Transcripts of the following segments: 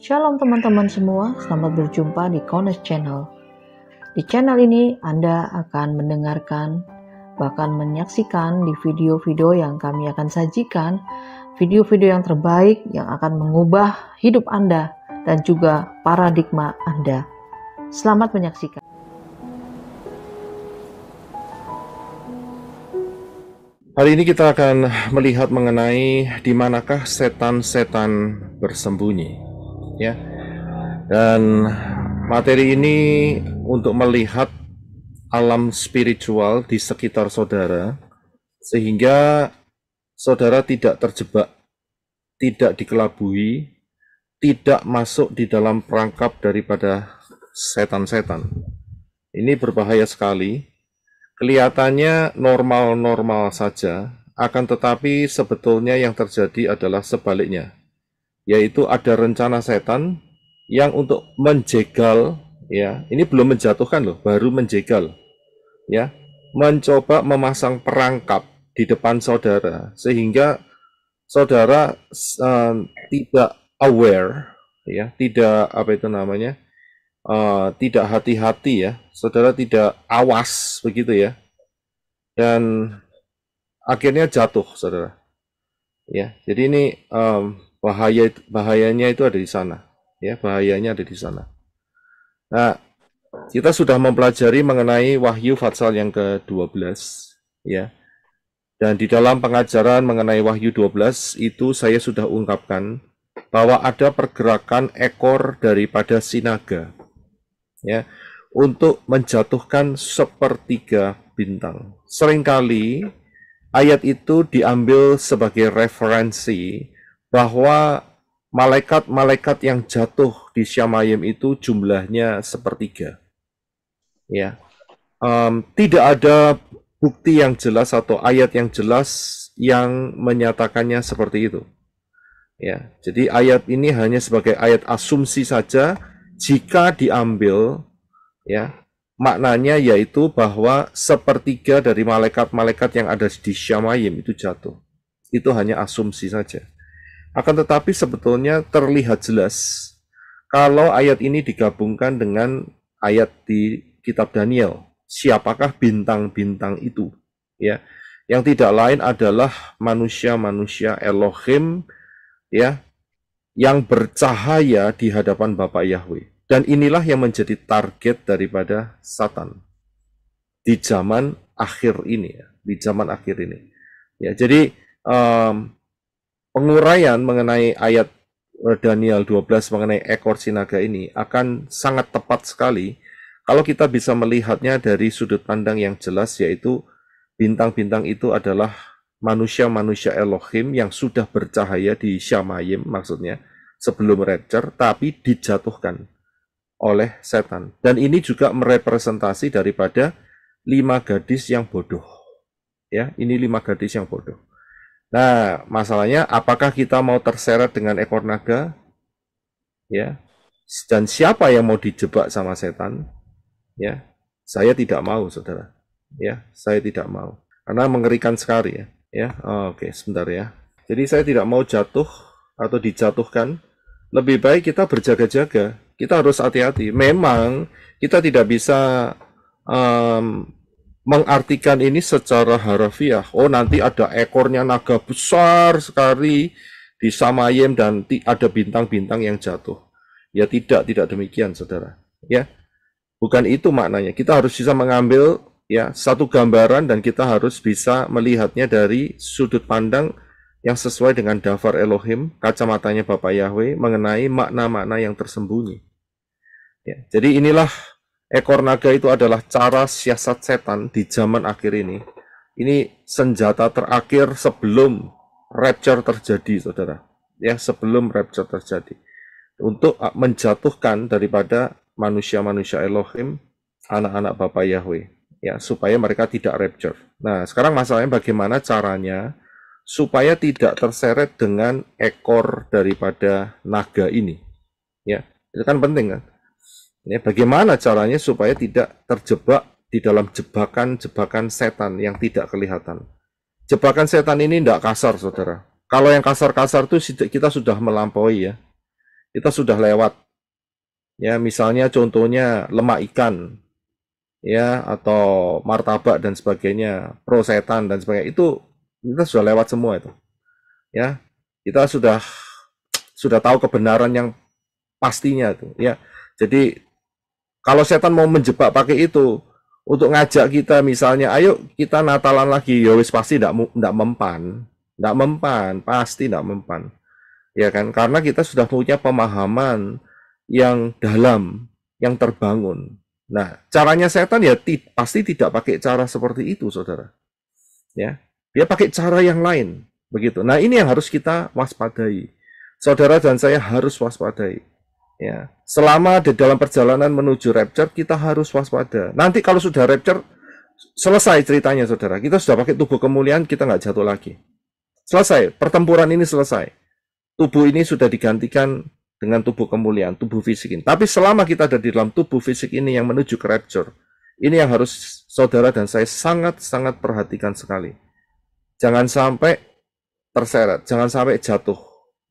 Shalom teman-teman semua, selamat berjumpa di Kones Channel. Di channel ini Anda akan mendengarkan bahkan menyaksikan di video-video yang kami akan sajikan, video-video yang terbaik yang akan mengubah hidup Anda dan juga paradigma Anda. Selamat menyaksikan. Hari ini kita akan melihat mengenai di manakah setan-setan bersembunyi ya. Dan materi ini untuk melihat alam spiritual di sekitar saudara sehingga saudara tidak terjebak, tidak dikelabui, tidak masuk di dalam perangkap daripada setan-setan. Ini berbahaya sekali. Kelihatannya normal-normal saja, akan tetapi sebetulnya yang terjadi adalah sebaliknya yaitu ada rencana setan yang untuk menjegal ya ini belum menjatuhkan loh baru menjegal ya mencoba memasang perangkap di depan saudara sehingga saudara uh, tidak aware ya tidak apa itu namanya uh, tidak hati-hati ya saudara tidak awas begitu ya dan akhirnya jatuh saudara ya jadi ini um, Bahaya bahayanya itu ada di sana, ya bahayanya ada di sana. Nah, kita sudah mempelajari mengenai wahyu fatsal yang ke-12, ya. Dan di dalam pengajaran mengenai Wahyu 12 itu saya sudah ungkapkan bahwa ada pergerakan ekor daripada sinaga ya untuk menjatuhkan sepertiga bintang. Seringkali ayat itu diambil sebagai referensi bahwa malaikat-malaikat yang jatuh di Syamayim itu jumlahnya sepertiga. Ya, um, tidak ada bukti yang jelas atau ayat yang jelas yang menyatakannya seperti itu. Ya, jadi ayat ini hanya sebagai ayat asumsi saja jika diambil ya maknanya yaitu bahwa sepertiga dari malaikat-malaikat yang ada di Syamayim itu jatuh. Itu hanya asumsi saja. Akan tetapi sebetulnya terlihat jelas kalau ayat ini digabungkan dengan ayat di kitab Daniel. Siapakah bintang-bintang itu? Ya. Yang tidak lain adalah manusia-manusia Elohim ya yang bercahaya di hadapan Bapak Yahweh. Dan inilah yang menjadi target daripada Satan di zaman akhir ini ya, di zaman akhir ini. Ya, jadi um, penguraian mengenai ayat eh, Daniel 12 mengenai ekor sinaga ini akan sangat tepat sekali kalau kita bisa melihatnya dari sudut pandang yang jelas yaitu bintang-bintang itu adalah manusia-manusia Elohim yang sudah bercahaya di Syamayim maksudnya sebelum rapture tapi dijatuhkan oleh setan. Dan ini juga merepresentasi daripada lima gadis yang bodoh. Ya, ini lima gadis yang bodoh. Nah, masalahnya apakah kita mau terseret dengan ekor naga? Ya. Dan siapa yang mau dijebak sama setan? Ya. Saya tidak mau, Saudara. Ya, saya tidak mau. Karena mengerikan sekali ya. Ya. Oh, Oke, okay. sebentar ya. Jadi saya tidak mau jatuh atau dijatuhkan. Lebih baik kita berjaga-jaga. Kita harus hati-hati. Memang kita tidak bisa um, mengartikan ini secara harafiah. Oh, nanti ada ekornya naga besar sekali di Samayem dan ada bintang-bintang yang jatuh. Ya tidak, tidak demikian, Saudara. Ya. Bukan itu maknanya. Kita harus bisa mengambil ya satu gambaran dan kita harus bisa melihatnya dari sudut pandang yang sesuai dengan dafar Elohim, kacamatanya Bapak Yahweh mengenai makna-makna yang tersembunyi. Ya, jadi inilah Ekor naga itu adalah cara siasat setan di zaman akhir ini. Ini senjata terakhir sebelum rapture terjadi, saudara. Ya, sebelum rapture terjadi. Untuk ah, menjatuhkan daripada manusia-manusia Elohim, anak-anak Bapak Yahweh. Ya, supaya mereka tidak rapture. Nah, sekarang masalahnya bagaimana caranya supaya tidak terseret dengan ekor daripada naga ini. Ya, itu kan penting kan? Ya, bagaimana caranya supaya tidak terjebak di dalam jebakan-jebakan setan yang tidak kelihatan. Jebakan setan ini tidak kasar, saudara. Kalau yang kasar-kasar itu kita sudah melampaui ya. Kita sudah lewat. Ya, misalnya contohnya lemak ikan, ya atau martabak dan sebagainya, pro setan dan sebagainya itu kita sudah lewat semua itu. Ya, kita sudah sudah tahu kebenaran yang pastinya itu. Ya, jadi kalau setan mau menjebak pakai itu untuk ngajak kita misalnya, ayo kita Natalan lagi, ya wis pasti ndak tidak mempan, ndak mempan, pasti ndak mempan. Ya kan? Karena kita sudah punya pemahaman yang dalam, yang terbangun. Nah, caranya setan ya pasti tidak pakai cara seperti itu, saudara. Ya, dia pakai cara yang lain, begitu. Nah, ini yang harus kita waspadai. Saudara dan saya harus waspadai. Ya, selama di dalam perjalanan menuju rapture kita harus waspada. Nanti kalau sudah rapture selesai ceritanya saudara, kita sudah pakai tubuh kemuliaan kita nggak jatuh lagi. Selesai, pertempuran ini selesai. Tubuh ini sudah digantikan dengan tubuh kemuliaan, tubuh fisik ini. Tapi selama kita ada di dalam tubuh fisik ini yang menuju ke rapture, ini yang harus saudara dan saya sangat-sangat perhatikan sekali. Jangan sampai terseret, jangan sampai jatuh,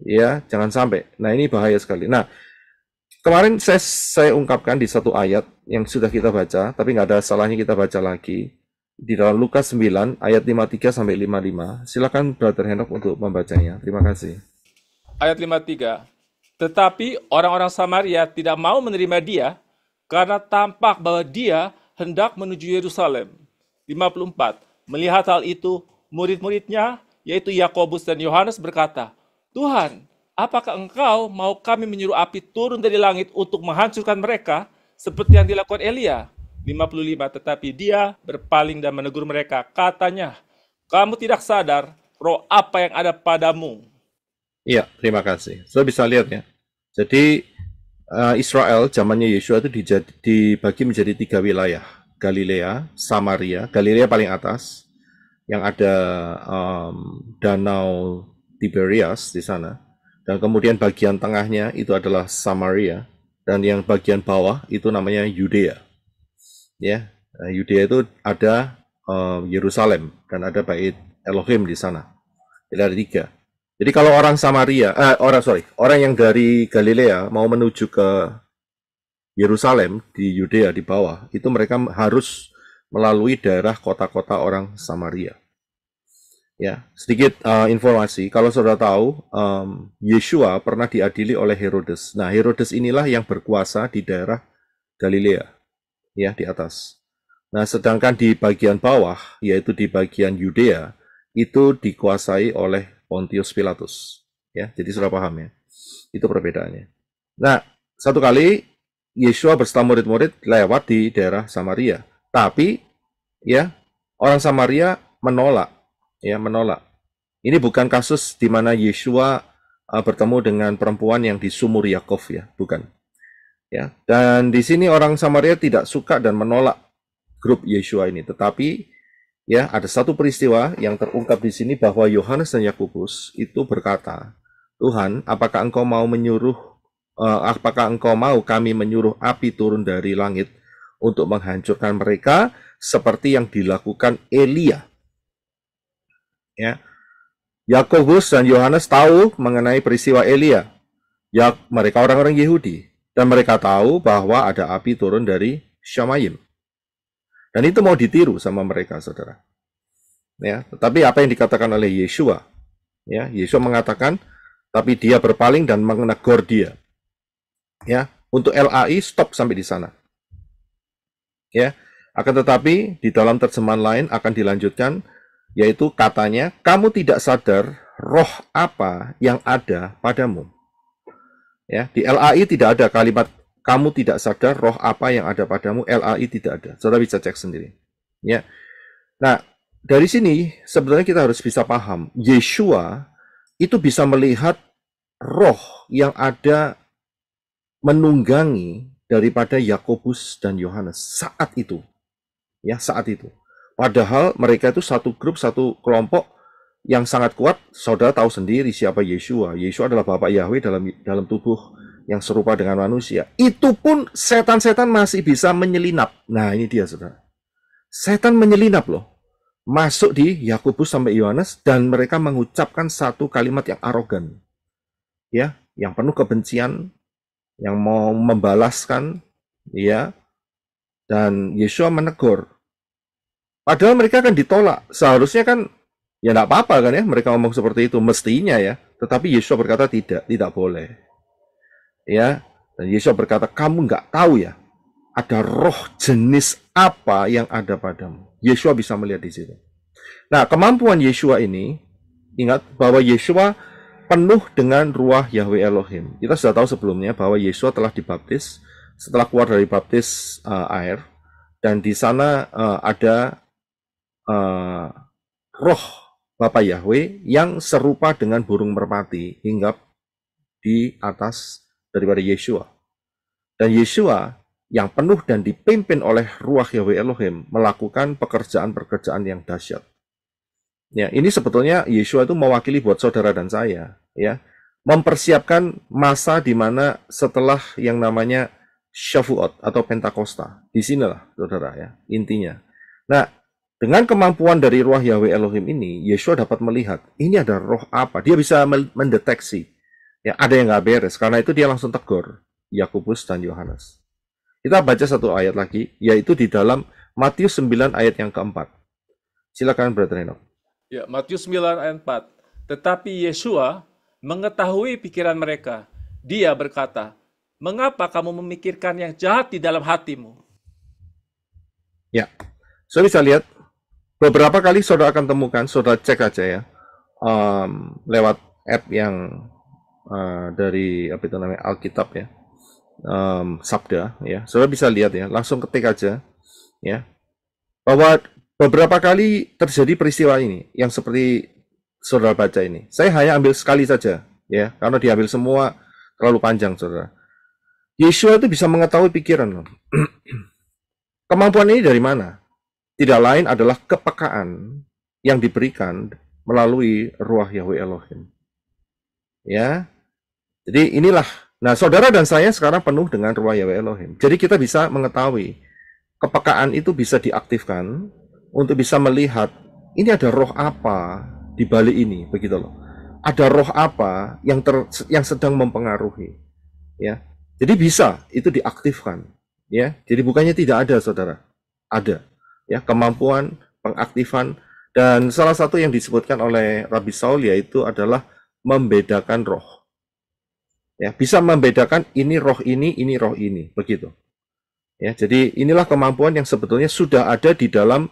ya, jangan sampai. Nah ini bahaya sekali. Nah Kemarin saya, saya ungkapkan di satu ayat yang sudah kita baca, tapi nggak ada salahnya kita baca lagi. Di dalam Lukas 9 ayat 53 sampai 55. Silakan Brother Henok untuk membacanya. Terima kasih. Ayat 53. Tetapi orang-orang Samaria tidak mau menerima dia karena tampak bahwa dia hendak menuju Yerusalem. 54. Melihat hal itu, murid-muridnya, yaitu Yakobus dan Yohanes berkata, Tuhan, apakah engkau mau kami menyuruh api turun dari langit untuk menghancurkan mereka seperti yang dilakukan Elia? 55 Tetapi dia berpaling dan menegur mereka. Katanya, kamu tidak sadar roh apa yang ada padamu. Iya, terima kasih. Saya bisa lihat ya. Jadi eh, Israel zamannya Yesus itu dijadi, dibagi menjadi tiga wilayah. Galilea, Samaria, Galilea paling atas, yang ada um, danau Tiberias di sana. Dan kemudian bagian tengahnya itu adalah Samaria. Dan yang bagian bawah itu namanya Yudea. Ya, nah, Yudea itu ada uh, Yerusalem dan ada bait Elohim di sana. Jadi ada tiga. Jadi kalau orang Samaria, eh, orang sorry, orang yang dari Galilea mau menuju ke Yerusalem di Yudea di bawah, itu mereka harus melalui daerah kota-kota orang Samaria. Ya, sedikit uh, informasi. Kalau saudara tahu, um, Yeshua pernah diadili oleh Herodes. Nah, Herodes inilah yang berkuasa di daerah Galilea, ya di atas. Nah, sedangkan di bagian bawah, yaitu di bagian Yudea, itu dikuasai oleh Pontius Pilatus. Ya, jadi sudah paham ya. Itu perbedaannya. Nah, satu kali Yeshua bersama murid-murid lewat di daerah Samaria, tapi ya orang Samaria menolak ya menolak. Ini bukan kasus di mana Yeshua uh, bertemu dengan perempuan yang di sumur Yakov ya, bukan. Ya, dan di sini orang Samaria tidak suka dan menolak grup Yeshua ini, tetapi ya ada satu peristiwa yang terungkap di sini bahwa Yohanes dan Yakobus itu berkata, "Tuhan, apakah engkau mau menyuruh uh, apakah engkau mau kami menyuruh api turun dari langit untuk menghancurkan mereka seperti yang dilakukan Elia ya. Yakobus dan Yohanes tahu mengenai peristiwa Elia. Ya, mereka orang-orang Yahudi dan mereka tahu bahwa ada api turun dari Syamayim. Dan itu mau ditiru sama mereka, Saudara. Ya, tetapi apa yang dikatakan oleh Yeshua? Ya, Yeshua mengatakan, tapi dia berpaling dan menegur dia. Ya, untuk LAI stop sampai di sana. Ya, akan tetapi di dalam terjemahan lain akan dilanjutkan yaitu katanya, "Kamu tidak sadar roh apa yang ada padamu." Ya, di LAI tidak ada kalimat kamu tidak sadar roh apa yang ada padamu, LAI tidak ada. Saudara bisa cek sendiri. Ya. Nah, dari sini sebenarnya kita harus bisa paham, Yeshua itu bisa melihat roh yang ada menunggangi daripada Yakobus dan Yohanes saat itu. Ya, saat itu. Padahal mereka itu satu grup, satu kelompok yang sangat kuat. Saudara tahu sendiri siapa Yeshua. Yeshua adalah Bapak Yahweh dalam dalam tubuh yang serupa dengan manusia. Itu pun setan-setan masih bisa menyelinap. Nah ini dia saudara. Setan menyelinap loh. Masuk di Yakobus sampai Yohanes dan mereka mengucapkan satu kalimat yang arogan. Ya, yang penuh kebencian, yang mau membalaskan, ya. Dan Yesus menegur, Padahal mereka akan ditolak. Seharusnya kan ya tidak apa-apa kan ya mereka ngomong seperti itu mestinya ya. Tetapi Yesus berkata tidak, tidak boleh. Ya, dan Yesus berkata kamu nggak tahu ya ada roh jenis apa yang ada padamu. Yesus bisa melihat di situ. Nah, kemampuan Yesus ini, ingat bahwa Yesus penuh dengan ruah Yahweh Elohim. Kita sudah tahu sebelumnya bahwa Yesus telah dibaptis, setelah keluar dari baptis uh, air, dan di sana uh, ada uh, roh Bapak Yahweh yang serupa dengan burung merpati hinggap di atas daripada Yeshua. Dan Yeshua yang penuh dan dipimpin oleh ruah Yahweh Elohim melakukan pekerjaan-pekerjaan yang dahsyat. Ya, ini sebetulnya Yeshua itu mewakili buat saudara dan saya, ya. Mempersiapkan masa di mana setelah yang namanya Shavuot atau Pentakosta. Di sinilah saudara ya, intinya. Nah, dengan kemampuan dari roh Yahweh Elohim ini, Yeshua dapat melihat ini ada roh apa. Dia bisa mendeteksi ya ada yang nggak beres. Karena itu dia langsung tegur Yakobus dan Yohanes. Kita baca satu ayat lagi, yaitu di dalam Matius 9 ayat yang keempat. Silakan Brother Enoch. Ya, Matius 9 ayat 4. Tetapi Yeshua mengetahui pikiran mereka. Dia berkata, mengapa kamu memikirkan yang jahat di dalam hatimu? Ya, so bisa lihat beberapa kali saudara akan temukan, saudara cek aja ya, um, lewat app yang uh, dari apa itu namanya Alkitab ya, um, Sabda ya, saudara bisa lihat ya, langsung ketik aja ya, bahwa beberapa kali terjadi peristiwa ini yang seperti saudara baca ini. Saya hanya ambil sekali saja ya, karena diambil semua terlalu panjang saudara. Yesus itu bisa mengetahui pikiran. Kemampuan ini dari mana? tidak lain adalah kepekaan yang diberikan melalui ruah Yahweh Elohim. Ya. Jadi inilah. Nah, saudara dan saya sekarang penuh dengan ruah Yahweh Elohim. Jadi kita bisa mengetahui kepekaan itu bisa diaktifkan untuk bisa melihat ini ada roh apa di balik ini, begitu loh. Ada roh apa yang ter, yang sedang mempengaruhi, ya. Jadi bisa itu diaktifkan, ya. Jadi bukannya tidak ada, saudara, ada ya kemampuan pengaktifan dan salah satu yang disebutkan oleh Rabbi Saul yaitu adalah membedakan roh. Ya, bisa membedakan ini roh ini, ini roh ini, begitu. Ya, jadi inilah kemampuan yang sebetulnya sudah ada di dalam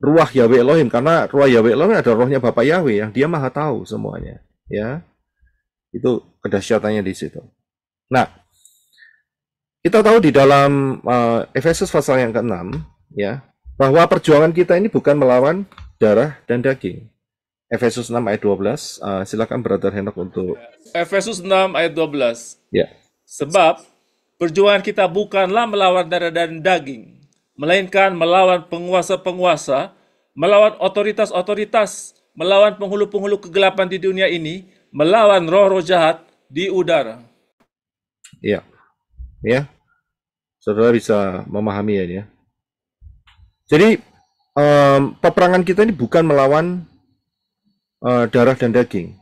ruah Yahweh Elohim karena ruah Yahweh Elohim adalah rohnya Bapak Yahweh yang dia maha tahu semuanya, ya. Itu kedahsyatannya di situ. Nah, kita tahu di dalam uh, Efesus pasal yang ke-6 ya bahwa perjuangan kita ini bukan melawan darah dan daging. Efesus 6 ayat 12. Uh, silakan Brother Henok untuk Efesus 6 ayat 12. Ya. Sebab perjuangan kita bukanlah melawan darah dan daging, melainkan melawan penguasa-penguasa, melawan otoritas-otoritas, melawan penghulu-penghulu kegelapan di dunia ini, melawan roh-roh jahat di udara. Iya. Ya. Saudara bisa memahami ya ya. Jadi um, peperangan kita ini bukan melawan uh, darah dan daging,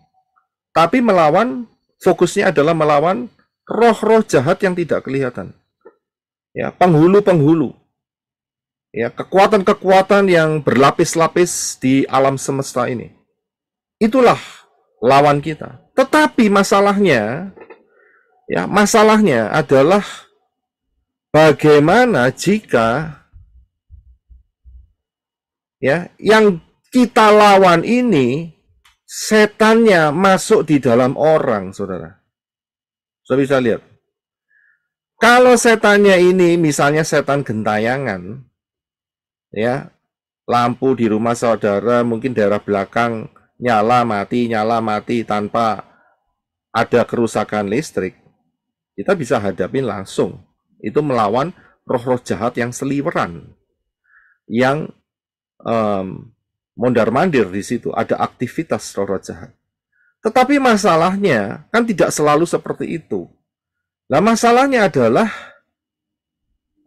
tapi melawan fokusnya adalah melawan roh-roh jahat yang tidak kelihatan. Ya, penghulu-penghulu. Ya, kekuatan-kekuatan yang berlapis-lapis di alam semesta ini. Itulah lawan kita. Tetapi masalahnya ya, masalahnya adalah bagaimana jika ya yang kita lawan ini setannya masuk di dalam orang saudara sudah bisa lihat kalau setannya ini misalnya setan gentayangan ya lampu di rumah saudara mungkin daerah belakang nyala mati nyala mati tanpa ada kerusakan listrik kita bisa hadapin langsung itu melawan roh-roh jahat yang seliweran yang um, mondar mandir di situ, ada aktivitas roh-roh jahat. Tetapi masalahnya kan tidak selalu seperti itu. Nah masalahnya adalah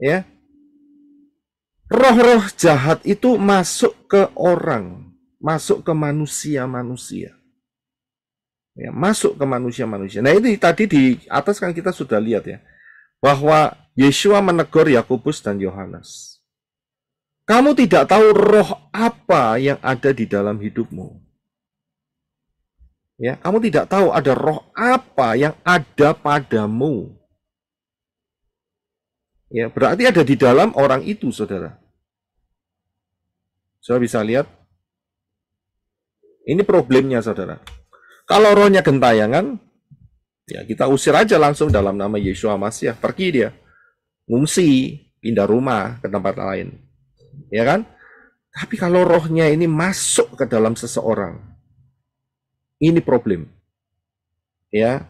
ya roh-roh jahat itu masuk ke orang, masuk ke manusia-manusia. Ya, masuk ke manusia-manusia. Nah, ini tadi di atas kan kita sudah lihat ya bahwa Yesus menegur Yakobus dan Yohanes. Kamu tidak tahu roh apa yang ada di dalam hidupmu. Ya, kamu tidak tahu ada roh apa yang ada padamu. Ya, berarti ada di dalam orang itu, Saudara. Saya bisa lihat ini problemnya, Saudara. Kalau rohnya gentayangan, ya kita usir aja langsung dalam nama Yesus ya. Pergi dia. Ngungsi, pindah rumah ke tempat lain ya kan? Tapi kalau rohnya ini masuk ke dalam seseorang, ini problem. Ya.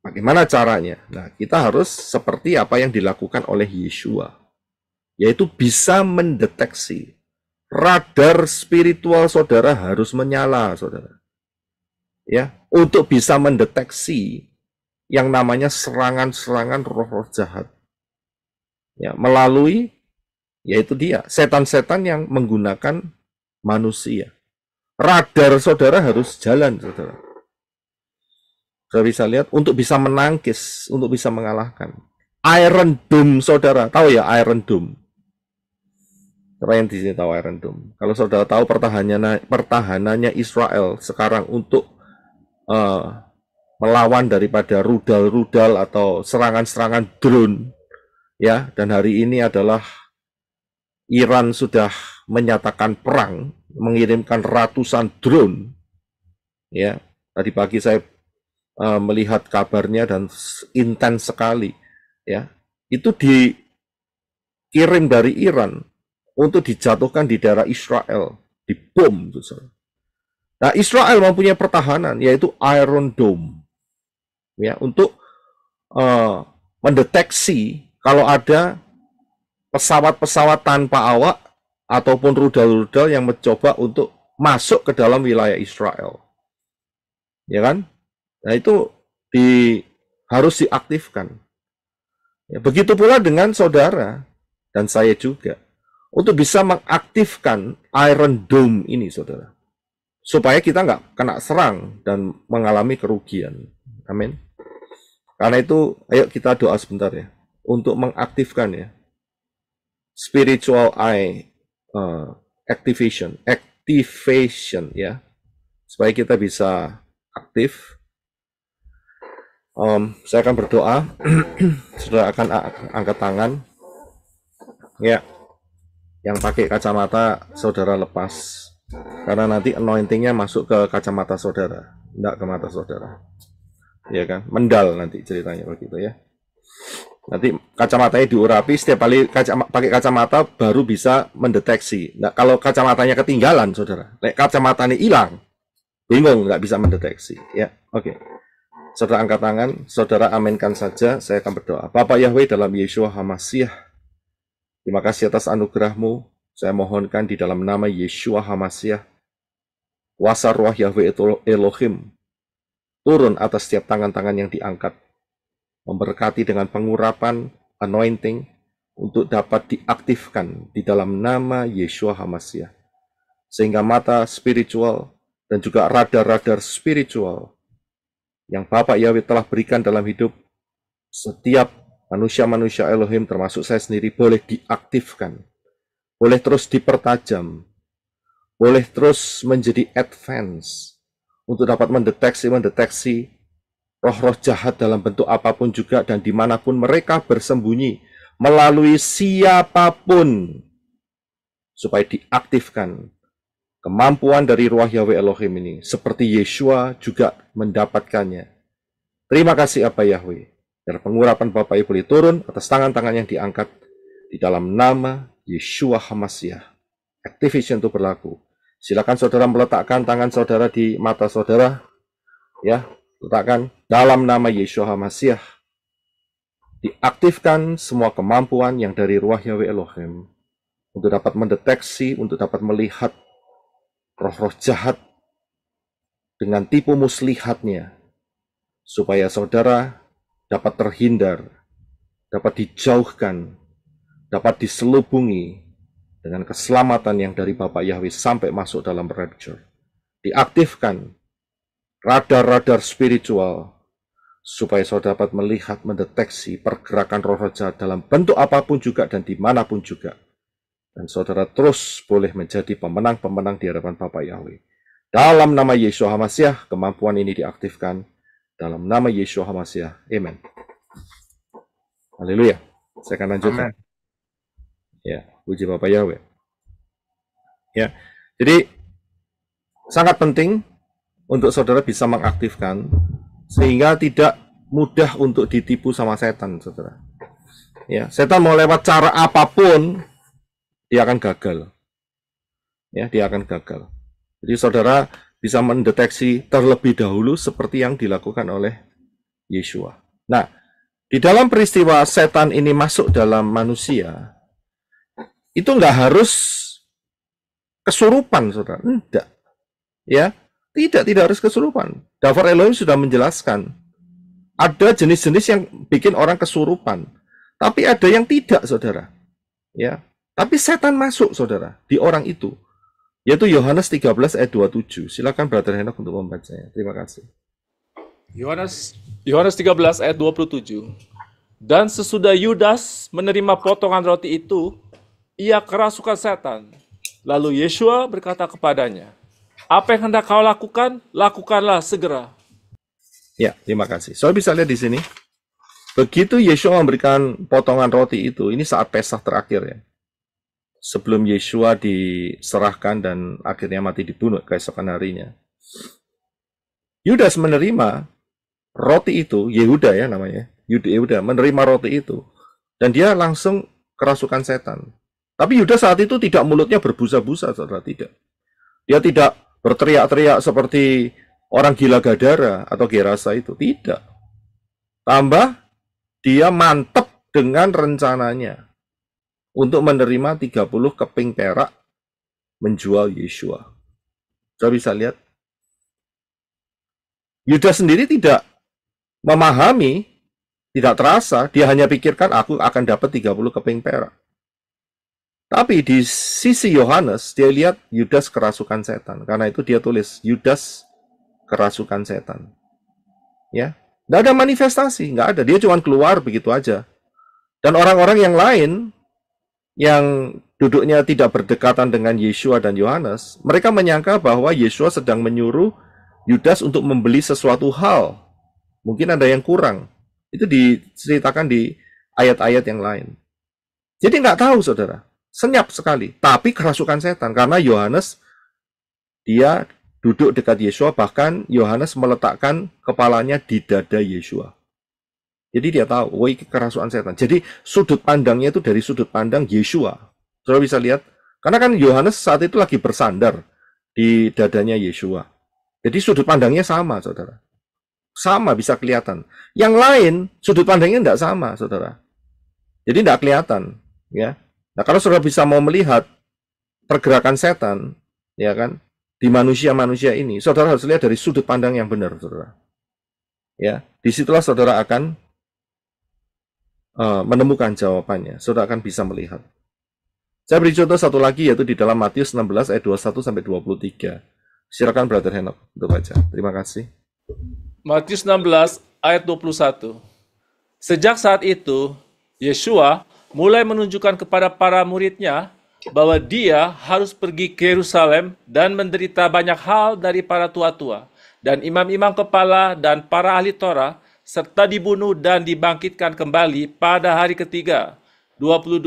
Bagaimana caranya? Nah, kita harus seperti apa yang dilakukan oleh Yeshua, yaitu bisa mendeteksi radar spiritual saudara harus menyala, saudara. Ya, untuk bisa mendeteksi yang namanya serangan-serangan roh-roh jahat. Ya, melalui yaitu dia, setan-setan yang menggunakan manusia. Radar saudara harus jalan, saudara. Saudara bisa lihat, untuk bisa menangkis, untuk bisa mengalahkan. Iron Dome, saudara. Tahu ya Iron Dome? yang di sini tahu Iron Dome. Kalau saudara tahu pertahanannya, pertahanannya Israel sekarang untuk uh, melawan daripada rudal-rudal atau serangan-serangan drone, ya. Dan hari ini adalah Iran sudah menyatakan perang, mengirimkan ratusan drone. Ya, tadi pagi saya uh, melihat kabarnya dan intens sekali. Ya, itu dikirim dari Iran untuk dijatuhkan di daerah Israel, di bom itu. Nah, Israel mempunyai pertahanan yaitu Iron Dome, ya, untuk uh, mendeteksi kalau ada pesawat-pesawat tanpa awak ataupun rudal-rudal yang mencoba untuk masuk ke dalam wilayah Israel. Ya kan? Nah itu di, harus diaktifkan. Ya, begitu pula dengan saudara dan saya juga. Untuk bisa mengaktifkan Iron Dome ini, saudara. Supaya kita nggak kena serang dan mengalami kerugian. Amin. Karena itu, ayo kita doa sebentar ya. Untuk mengaktifkan ya spiritual eye uh, activation, activation ya, supaya kita bisa aktif. Um, saya akan berdoa, saudara akan angkat tangan. Ya, yang pakai kacamata saudara lepas, karena nanti anointingnya masuk ke kacamata saudara, tidak ke mata saudara. Ya kan, mendal nanti ceritanya begitu ya. Nanti kacamatanya diurapi setiap kali kaca, pakai kacamata baru bisa mendeteksi. Nah, kalau kacamatanya ketinggalan, saudara, kacamatanya hilang, bingung nggak bisa mendeteksi. Ya, oke. Okay. Saudara angkat tangan, saudara aminkan saja. Saya akan berdoa. Bapak Yahweh dalam Yeshua Hamasiah. terima kasih atas anugerahmu. Saya mohonkan di dalam nama Yeshua Hamasiah. kuasa roh Yahweh Elohim turun atas setiap tangan-tangan yang diangkat memberkati dengan pengurapan, anointing, untuk dapat diaktifkan di dalam nama Yeshua Hamasiah. Sehingga mata spiritual dan juga radar-radar spiritual yang Bapak Yahweh telah berikan dalam hidup setiap manusia-manusia Elohim termasuk saya sendiri boleh diaktifkan, boleh terus dipertajam, boleh terus menjadi advance untuk dapat mendeteksi-mendeteksi roh-roh jahat dalam bentuk apapun juga dan dimanapun mereka bersembunyi melalui siapapun supaya diaktifkan kemampuan dari ruah Yahweh Elohim ini seperti Yeshua juga mendapatkannya terima kasih apa Yahweh dan pengurapan Bapak Ibu turun atas tangan-tangan yang diangkat di dalam nama Yeshua Hamasiah activation itu berlaku silakan saudara meletakkan tangan saudara di mata saudara ya Letakkan dalam nama Yeshua HaMasiah. Diaktifkan semua kemampuan yang dari ruah Yahweh Elohim untuk dapat mendeteksi, untuk dapat melihat roh-roh jahat dengan tipu muslihatnya supaya saudara dapat terhindar, dapat dijauhkan, dapat diselubungi dengan keselamatan yang dari Bapak Yahweh sampai masuk dalam rapture. Diaktifkan radar-radar spiritual supaya saudara dapat melihat, mendeteksi pergerakan roh roh jahat dalam bentuk apapun juga dan dimanapun juga. Dan saudara terus boleh menjadi pemenang-pemenang di hadapan Bapak Yahweh. Dalam nama Yesus HaMasiah, kemampuan ini diaktifkan. Dalam nama Yesus HaMasiah. Amen. Haleluya. Saya akan lanjutkan. Amen. Ya, puji Bapak Yahweh. Ya, jadi sangat penting untuk saudara bisa mengaktifkan sehingga tidak mudah untuk ditipu sama setan, saudara. Ya, setan mau lewat cara apapun dia akan gagal. Ya, dia akan gagal. Jadi saudara bisa mendeteksi terlebih dahulu seperti yang dilakukan oleh Yeshua. Nah, di dalam peristiwa setan ini masuk dalam manusia, itu nggak harus kesurupan, saudara. Enggak. Ya, tidak, tidak harus kesurupan. Davar Elohim sudah menjelaskan. Ada jenis-jenis yang bikin orang kesurupan. Tapi ada yang tidak, saudara. Ya, tapi setan masuk, saudara, di orang itu. Yaitu Yohanes 13 ayat 27. Silakan Brother Henok untuk membacanya. Terima kasih. Yohanes Yohanes 13 ayat 27. Dan sesudah Yudas menerima potongan roti itu, ia kerasukan setan. Lalu Yeshua berkata kepadanya, apa yang hendak kau lakukan, lakukanlah segera. Ya, terima kasih. Soalnya bisa lihat di sini. Begitu Yeshua memberikan potongan roti itu, ini saat Pesah terakhir ya. Sebelum Yeshua diserahkan dan akhirnya mati dibunuh keesokan harinya. Yudas menerima roti itu, Yehuda ya namanya, Yehuda menerima roti itu. Dan dia langsung kerasukan setan. Tapi Yudas saat itu tidak mulutnya berbusa-busa, saudara, tidak. Dia tidak berteriak-teriak seperti orang gila gadara atau gerasa itu. Tidak. Tambah dia mantep dengan rencananya untuk menerima 30 keping perak menjual Yeshua. Kita bisa lihat. Yudas sendiri tidak memahami, tidak terasa, dia hanya pikirkan aku akan dapat 30 keping perak. Tapi di sisi Yohanes, dia lihat Yudas kerasukan setan. Karena itu dia tulis, Yudas kerasukan setan. Ya, nggak ada manifestasi, nggak ada. Dia cuma keluar begitu aja. Dan orang-orang yang lain, yang duduknya tidak berdekatan dengan Yeshua dan Yohanes, mereka menyangka bahwa Yeshua sedang menyuruh Yudas untuk membeli sesuatu hal. Mungkin ada yang kurang. Itu diceritakan di ayat-ayat yang lain. Jadi nggak tahu, saudara senyap sekali, tapi kerasukan setan karena Yohanes dia duduk dekat Yesua bahkan Yohanes meletakkan kepalanya di dada Yesua. Jadi dia tahu, woi oh, kerasukan setan. Jadi sudut pandangnya itu dari sudut pandang Yesua. Saudara bisa lihat, karena kan Yohanes saat itu lagi bersandar di dadanya Yesua. Jadi sudut pandangnya sama, saudara. Sama bisa kelihatan. Yang lain sudut pandangnya tidak sama, saudara. Jadi tidak kelihatan, ya. Nah, kalau saudara bisa mau melihat pergerakan setan, ya kan, di manusia-manusia ini, saudara harus lihat dari sudut pandang yang benar, saudara. Ya, disitulah saudara akan uh, menemukan jawabannya. Saudara akan bisa melihat. Saya beri contoh satu lagi yaitu di dalam Matius 16 ayat 21 sampai 23. Silakan Brother Henok untuk baca. Terima kasih. Matius 16 ayat 21. Sejak saat itu, Yeshua mulai menunjukkan kepada para muridnya bahwa dia harus pergi ke Yerusalem dan menderita banyak hal dari para tua-tua dan imam-imam kepala dan para ahli Torah serta dibunuh dan dibangkitkan kembali pada hari ketiga. 22.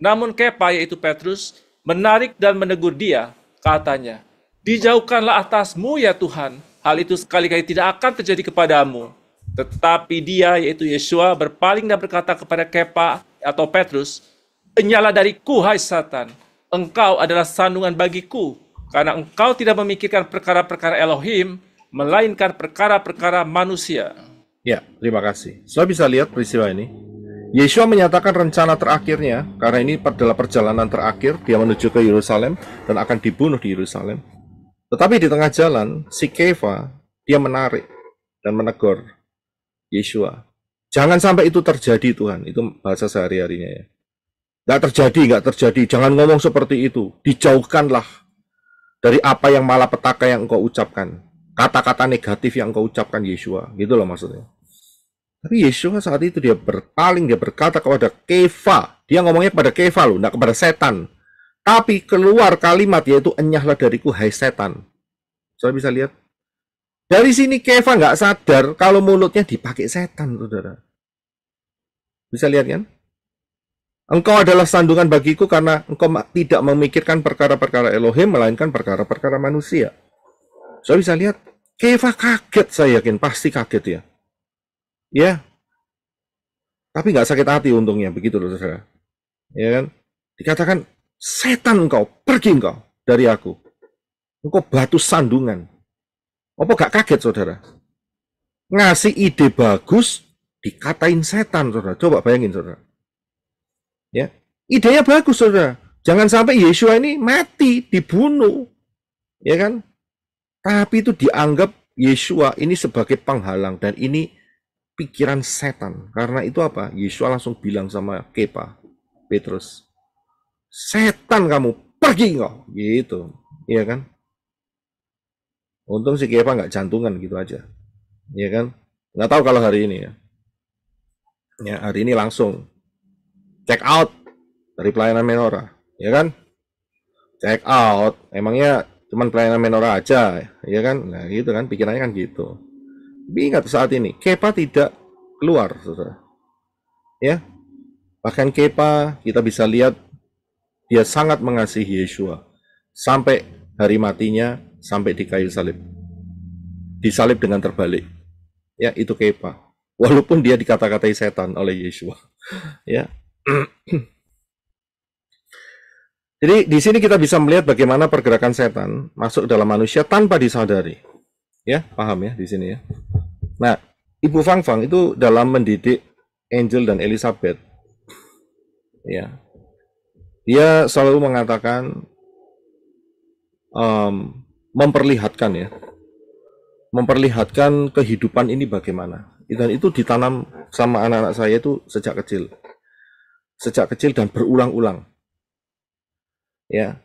Namun Kepa yaitu Petrus menarik dan menegur dia, katanya, Dijauhkanlah atasmu ya Tuhan, hal itu sekali-kali tidak akan terjadi kepadamu. Tetapi dia yaitu Yeshua berpaling dan berkata kepada Kepa, atau Petrus, Enyala dariku hai Satan, engkau adalah sandungan bagiku, karena engkau tidak memikirkan perkara-perkara Elohim, melainkan perkara-perkara manusia." Ya, terima kasih. Saya bisa lihat peristiwa ini. Yeshua menyatakan rencana terakhirnya, karena ini adalah perjalanan terakhir, dia menuju ke Yerusalem dan akan dibunuh di Yerusalem. Tetapi di tengah jalan, si Keva, dia menarik dan menegur Yeshua. Jangan sampai itu terjadi Tuhan. Itu bahasa sehari-harinya ya. Gak terjadi, nggak terjadi. Jangan ngomong seperti itu. Dijauhkanlah dari apa yang malapetaka yang engkau ucapkan. Kata-kata negatif yang engkau ucapkan Yeshua, Gitu loh maksudnya. Tapi Yeshua saat itu dia berpaling, dia berkata kepada keva, Dia ngomongnya kepada keva loh, nggak kepada setan. Tapi keluar kalimat yaitu enyahlah dariku hai setan. Saya bisa lihat dari sini Keva nggak sadar kalau mulutnya dipakai setan, saudara. Bisa lihat kan? Engkau adalah sandungan bagiku karena engkau tidak memikirkan perkara-perkara Elohim, melainkan perkara-perkara manusia. Saya so, bisa lihat, Keva kaget saya yakin, pasti kaget ya. Ya, tapi nggak sakit hati untungnya, begitu loh saudara. Ya kan? Dikatakan, setan engkau, pergi engkau dari aku. Engkau batu sandungan. Apa gak kaget saudara? Ngasih ide bagus, dikatain setan saudara. Coba bayangin saudara. Ya, idenya bagus saudara. Jangan sampai Yesus ini mati, dibunuh. Ya kan? Tapi itu dianggap Yesus ini sebagai penghalang dan ini pikiran setan. Karena itu apa? Yesus langsung bilang sama Kepa, Petrus, setan kamu pergi kau, gitu, iya kan? Untung si Kepa nggak jantungan gitu aja. Ya kan? Nggak tahu kalau hari ini ya. Ya, hari ini langsung check out dari pelayanan Menora, ya kan? Check out, emangnya cuman pelayanan Menora aja, ya kan? Nah, gitu kan pikirannya kan gitu. Tapi ingat saat ini, Kepa tidak keluar, Saudara. Ya. Bahkan Kepa kita bisa lihat dia sangat mengasihi Yeshua sampai hari matinya sampai di kayu salib. Disalib dengan terbalik. Ya, itu kepa. Walaupun dia dikata-katai setan oleh Yeshua. ya. Jadi di sini kita bisa melihat bagaimana pergerakan setan masuk dalam manusia tanpa disadari. Ya, paham ya di sini ya. Nah, Ibu Fang Fang itu dalam mendidik Angel dan Elizabeth. Ya. Dia selalu mengatakan um, memperlihatkan ya memperlihatkan kehidupan ini bagaimana dan itu ditanam sama anak-anak saya itu sejak kecil sejak kecil dan berulang-ulang ya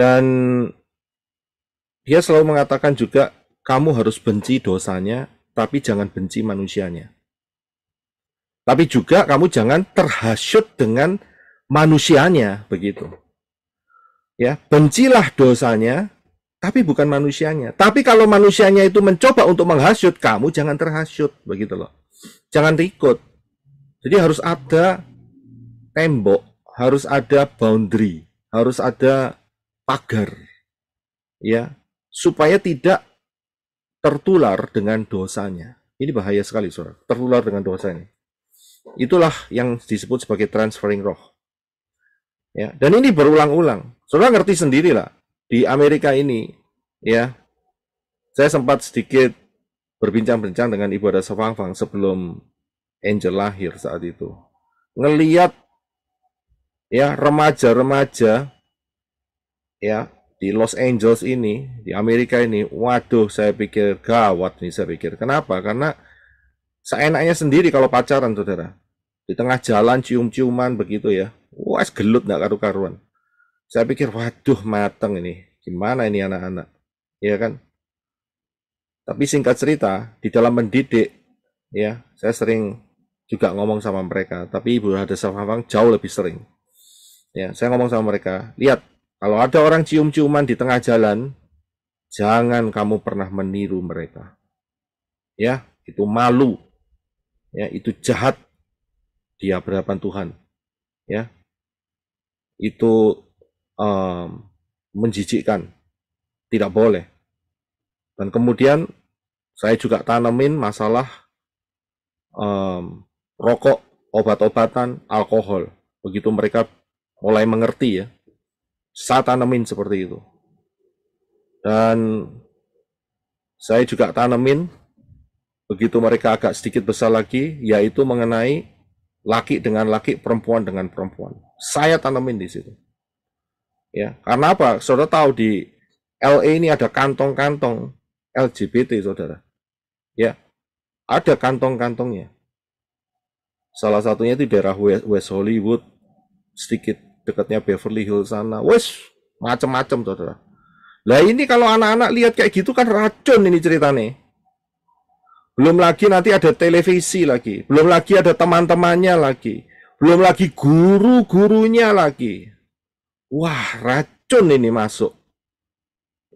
dan dia selalu mengatakan juga kamu harus benci dosanya tapi jangan benci manusianya tapi juga kamu jangan terhasut dengan manusianya begitu ya bencilah dosanya tapi bukan manusianya. Tapi kalau manusianya itu mencoba untuk menghasut, kamu jangan terhasut, begitu loh. Jangan ikut. Jadi harus ada tembok, harus ada boundary, harus ada pagar. Ya, supaya tidak tertular dengan dosanya. Ini bahaya sekali, Saudara. Tertular dengan dosanya. Itulah yang disebut sebagai transferring roh. Ya, dan ini berulang-ulang. Saudara ngerti sendirilah di Amerika ini ya saya sempat sedikit berbincang-bincang dengan ibu ada sefang-fang sebelum Angel lahir saat itu ngeliat ya remaja-remaja ya di Los Angeles ini di Amerika ini waduh saya pikir gawat nih saya pikir kenapa karena seenaknya sendiri kalau pacaran saudara di tengah jalan cium-ciuman begitu ya wah gelut nggak karu-karuan saya pikir, waduh mateng ini, gimana ini anak-anak, ya kan? Tapi singkat cerita, di dalam mendidik, ya, saya sering juga ngomong sama mereka, tapi Ibu ada Safafang jauh lebih sering. Ya, saya ngomong sama mereka, lihat, kalau ada orang cium-ciuman di tengah jalan, jangan kamu pernah meniru mereka. Ya, itu malu. Ya, itu jahat dia hadapan Tuhan. Ya. Itu um, menjijikkan, tidak boleh. Dan kemudian saya juga tanemin masalah um, rokok, obat-obatan, alkohol. Begitu mereka mulai mengerti ya, saya tanemin seperti itu. Dan saya juga tanemin begitu mereka agak sedikit besar lagi, yaitu mengenai laki dengan laki, perempuan dengan perempuan. Saya tanemin di situ ya karena apa saudara tahu di LA ini ada kantong-kantong LGBT saudara ya ada kantong-kantongnya salah satunya itu daerah West Hollywood sedikit dekatnya Beverly Hills sana wes macem-macem saudara lah ini kalau anak-anak lihat kayak gitu kan racun ini ceritanya belum lagi nanti ada televisi lagi belum lagi ada teman-temannya lagi belum lagi guru-gurunya lagi wah racun ini masuk.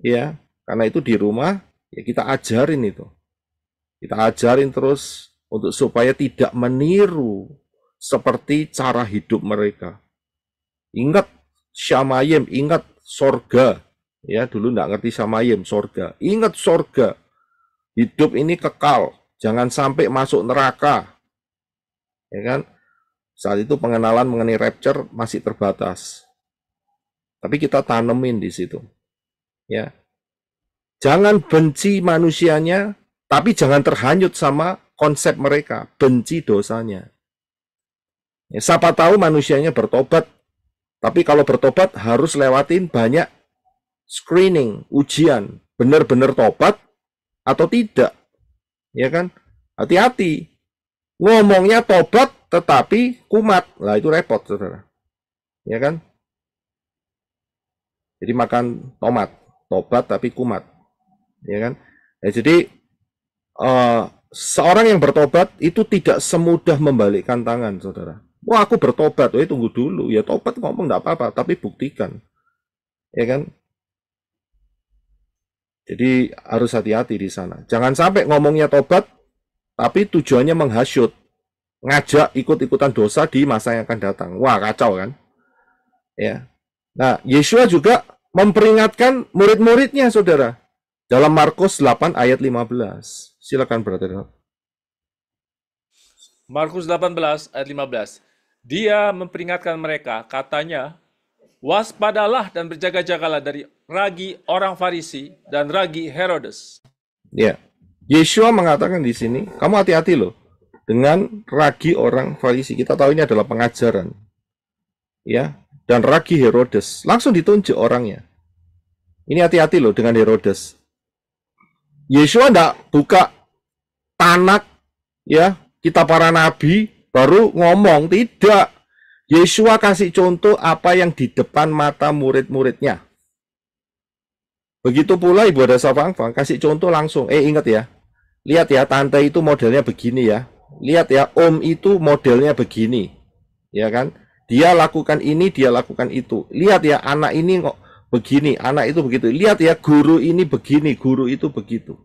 Ya, karena itu di rumah ya kita ajarin itu. Kita ajarin terus untuk supaya tidak meniru seperti cara hidup mereka. Ingat syamayim, ingat sorga. Ya, dulu nggak ngerti syamayim, sorga. Ingat sorga. Hidup ini kekal, jangan sampai masuk neraka. Ya kan? Saat itu pengenalan mengenai rapture masih terbatas tapi kita tanemin di situ. Ya. Jangan benci manusianya, tapi jangan terhanyut sama konsep mereka, benci dosanya. Ya, siapa tahu manusianya bertobat, tapi kalau bertobat harus lewatin banyak screening, ujian, benar-benar tobat atau tidak. Ya kan? Hati-hati. Ngomongnya tobat tetapi kumat. Lah itu repot, Saudara. Ya kan? Jadi makan tomat, tobat tapi kumat. Ya kan? ya, jadi uh, seorang yang bertobat itu tidak semudah membalikkan tangan, saudara. Wah, aku bertobat. wah tunggu dulu. Ya, tobat ngomong nggak apa-apa, tapi buktikan. Ya kan? Jadi harus hati-hati di sana. Jangan sampai ngomongnya tobat, tapi tujuannya menghasut, Ngajak ikut-ikutan dosa di masa yang akan datang. Wah, kacau kan? Ya. Nah, Yesus juga memperingatkan murid-muridnya saudara dalam Markus 8 ayat 15. Silakan Brother. Markus 18 ayat 15. Dia memperingatkan mereka, katanya, waspadalah dan berjaga-jagalah dari ragi orang Farisi dan ragi Herodes. Ya. Yeshua mengatakan di sini, kamu hati-hati loh dengan ragi orang Farisi. Kita tahu ini adalah pengajaran. Ya, dan ragi Herodes. Langsung ditunjuk orangnya. Ini hati-hati loh dengan Herodes. Yesus tidak buka tanak ya kita para nabi baru ngomong tidak Yesua kasih contoh apa yang di depan mata murid-muridnya begitu pula ibu ada Safang-Fang kasih contoh langsung eh ingat ya lihat ya tante itu modelnya begini ya lihat ya om itu modelnya begini ya kan dia lakukan ini, dia lakukan itu. Lihat ya, anak ini kok begini, anak itu begitu. Lihat ya, guru ini begini, guru itu begitu.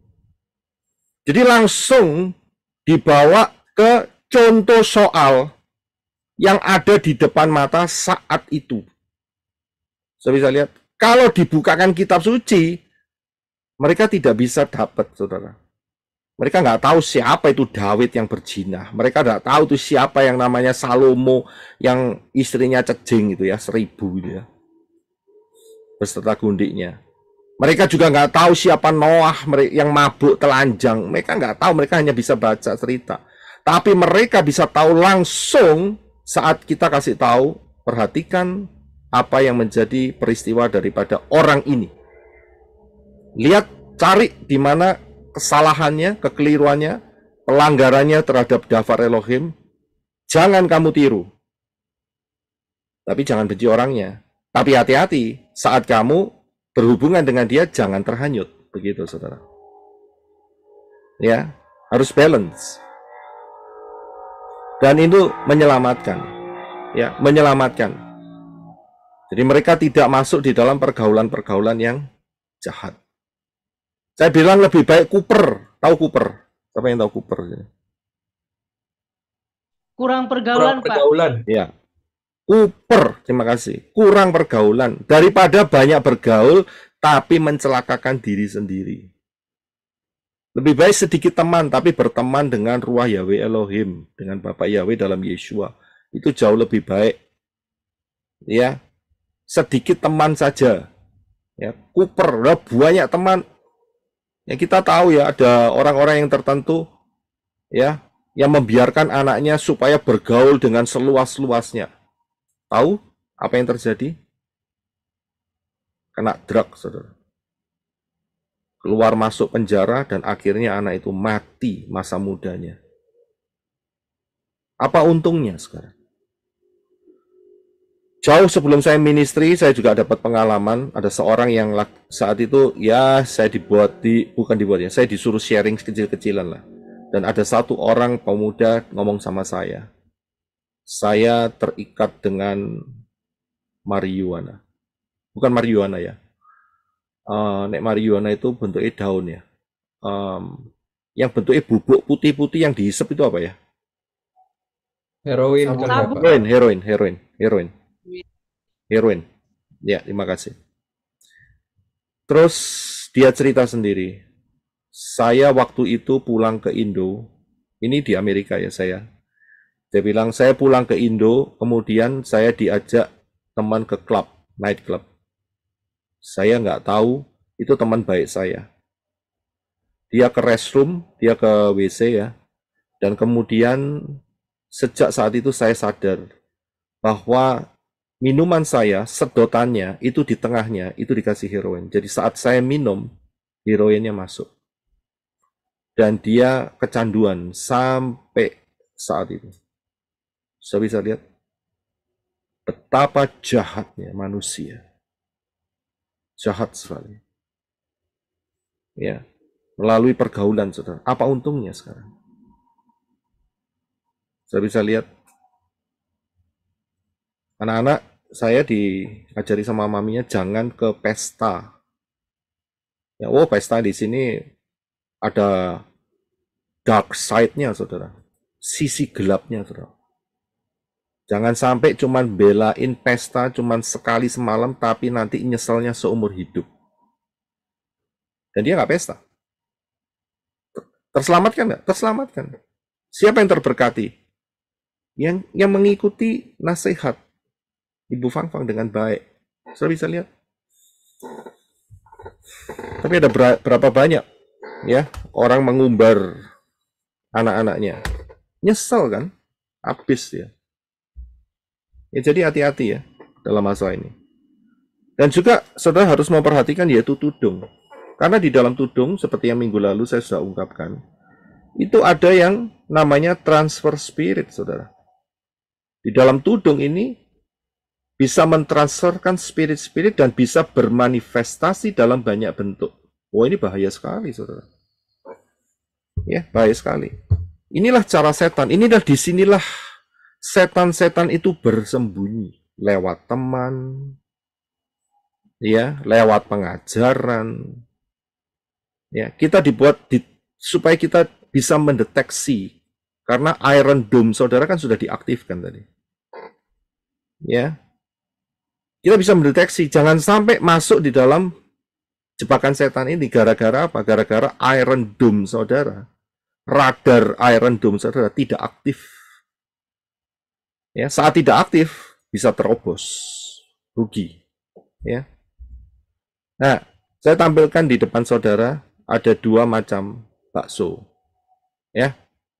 Jadi langsung dibawa ke contoh soal yang ada di depan mata saat itu. Saya bisa lihat, kalau dibukakan kitab suci, mereka tidak bisa dapat, saudara. Mereka nggak tahu siapa itu Dawid yang berjinah. Mereka nggak tahu tuh siapa yang namanya Salomo yang istrinya cejing gitu ya, seribu gitu ya. Beserta gundiknya. Mereka juga nggak tahu siapa Noah yang mabuk telanjang. Mereka nggak tahu, mereka hanya bisa baca cerita. Tapi mereka bisa tahu langsung saat kita kasih tahu, perhatikan apa yang menjadi peristiwa daripada orang ini. Lihat, cari di mana kesalahannya, kekeliruannya, pelanggarannya terhadap dafar Elohim, jangan kamu tiru. Tapi jangan benci orangnya. Tapi hati-hati saat kamu berhubungan dengan dia, jangan terhanyut. Begitu, saudara. Ya, harus balance. Dan itu menyelamatkan. Ya, menyelamatkan. Jadi mereka tidak masuk di dalam pergaulan-pergaulan yang jahat. Saya bilang lebih baik Cooper, tahu Cooper. Siapa yang tahu Cooper? Kurang pergaulan, Kurang pergaulan. Pak. Ya. Cooper, terima kasih. Kurang pergaulan daripada banyak bergaul tapi mencelakakan diri sendiri. Lebih baik sedikit teman tapi berteman dengan ruah Yahweh Elohim, dengan Bapak Yahweh dalam Yeshua. Itu jauh lebih baik. Ya. Sedikit teman saja. Ya, Cooper, banyak teman Ya kita tahu ya ada orang-orang yang tertentu ya yang membiarkan anaknya supaya bergaul dengan seluas-luasnya. Tahu apa yang terjadi? Kena drug, saudara. Keluar masuk penjara dan akhirnya anak itu mati masa mudanya. Apa untungnya sekarang? jauh sebelum saya ministry saya juga dapat pengalaman ada seorang yang saat itu ya saya dibuat di bukan dibuat ya saya disuruh sharing kecil-kecilan lah dan ada satu orang pemuda ngomong sama saya saya terikat dengan marijuana bukan marijuana ya uh, nek marijuana itu bentuknya daun ya um, yang bentuknya bubuk putih-putih yang dihisap itu apa ya heroin heroin heroin heroin heroin Heroin, Ya, terima kasih. Terus dia cerita sendiri. Saya waktu itu pulang ke Indo, ini di Amerika ya saya. Dia bilang saya pulang ke Indo, kemudian saya diajak teman ke klub, night club. Saya nggak tahu itu teman baik saya. Dia ke restroom, dia ke WC ya. Dan kemudian sejak saat itu saya sadar bahwa minuman saya, sedotannya itu di tengahnya itu dikasih heroin. Jadi saat saya minum, heroinnya masuk. Dan dia kecanduan sampai saat itu. Saya bisa lihat betapa jahatnya manusia. Jahat sekali. Ya, melalui pergaulan saudara. Apa untungnya sekarang? Saya bisa lihat anak-anak saya diajari sama maminya jangan ke pesta. Ya, oh pesta di sini ada dark side-nya, saudara. Sisi gelapnya, saudara. Jangan sampai cuman belain pesta cuman sekali semalam, tapi nanti nyeselnya seumur hidup. Dan dia nggak pesta. Terselamatkan nggak? Terselamatkan. Siapa yang terberkati? Yang yang mengikuti nasihat Ibu Fang-Fang dengan baik. Sudah bisa lihat. Tapi ada berapa banyak ya orang mengumbar anak-anaknya. Nyesel kan? Habis ya. Ya jadi hati-hati ya dalam masalah ini. Dan juga saudara harus memperhatikan yaitu tudung. Karena di dalam tudung seperti yang minggu lalu saya sudah ungkapkan, itu ada yang namanya transfer spirit, saudara. Di dalam tudung ini bisa mentransferkan spirit-spirit dan bisa bermanifestasi dalam banyak bentuk. Wah oh, ini bahaya sekali, saudara. Ya, bahaya sekali. Inilah cara setan. Inilah disinilah setan-setan itu bersembunyi lewat teman, ya, lewat pengajaran. Ya, kita dibuat di, supaya kita bisa mendeteksi karena Iron Dome saudara kan sudah diaktifkan tadi. Ya, kita bisa mendeteksi jangan sampai masuk di dalam jebakan setan ini gara-gara apa? Gara-gara Iron Dome saudara. Radar Iron Dome saudara tidak aktif. Ya, saat tidak aktif bisa terobos, rugi. Ya. Nah, saya tampilkan di depan saudara ada dua macam bakso. Ya.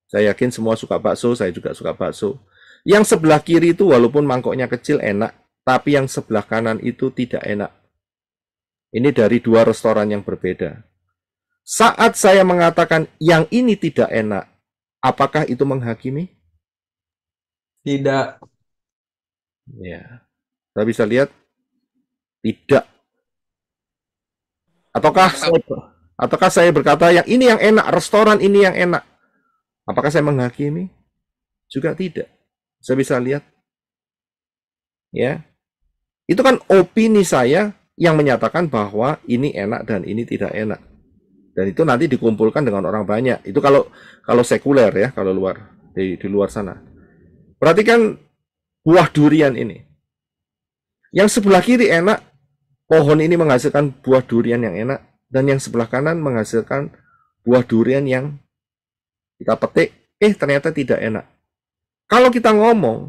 Saya yakin semua suka bakso, saya juga suka bakso. Yang sebelah kiri itu walaupun mangkoknya kecil enak, tapi yang sebelah kanan itu tidak enak. Ini dari dua restoran yang berbeda. Saat saya mengatakan yang ini tidak enak, apakah itu menghakimi? Tidak. Ya. Saya bisa lihat tidak. Ataukah saya, ataukah saya berkata yang ini yang enak, restoran ini yang enak. Apakah saya menghakimi? Juga tidak. Saya bisa lihat. Ya. Itu kan opini saya yang menyatakan bahwa ini enak dan ini tidak enak. Dan itu nanti dikumpulkan dengan orang banyak. Itu kalau kalau sekuler ya, kalau luar di, di luar sana. Perhatikan buah durian ini. Yang sebelah kiri enak, pohon ini menghasilkan buah durian yang enak dan yang sebelah kanan menghasilkan buah durian yang kita petik, eh ternyata tidak enak. Kalau kita ngomong,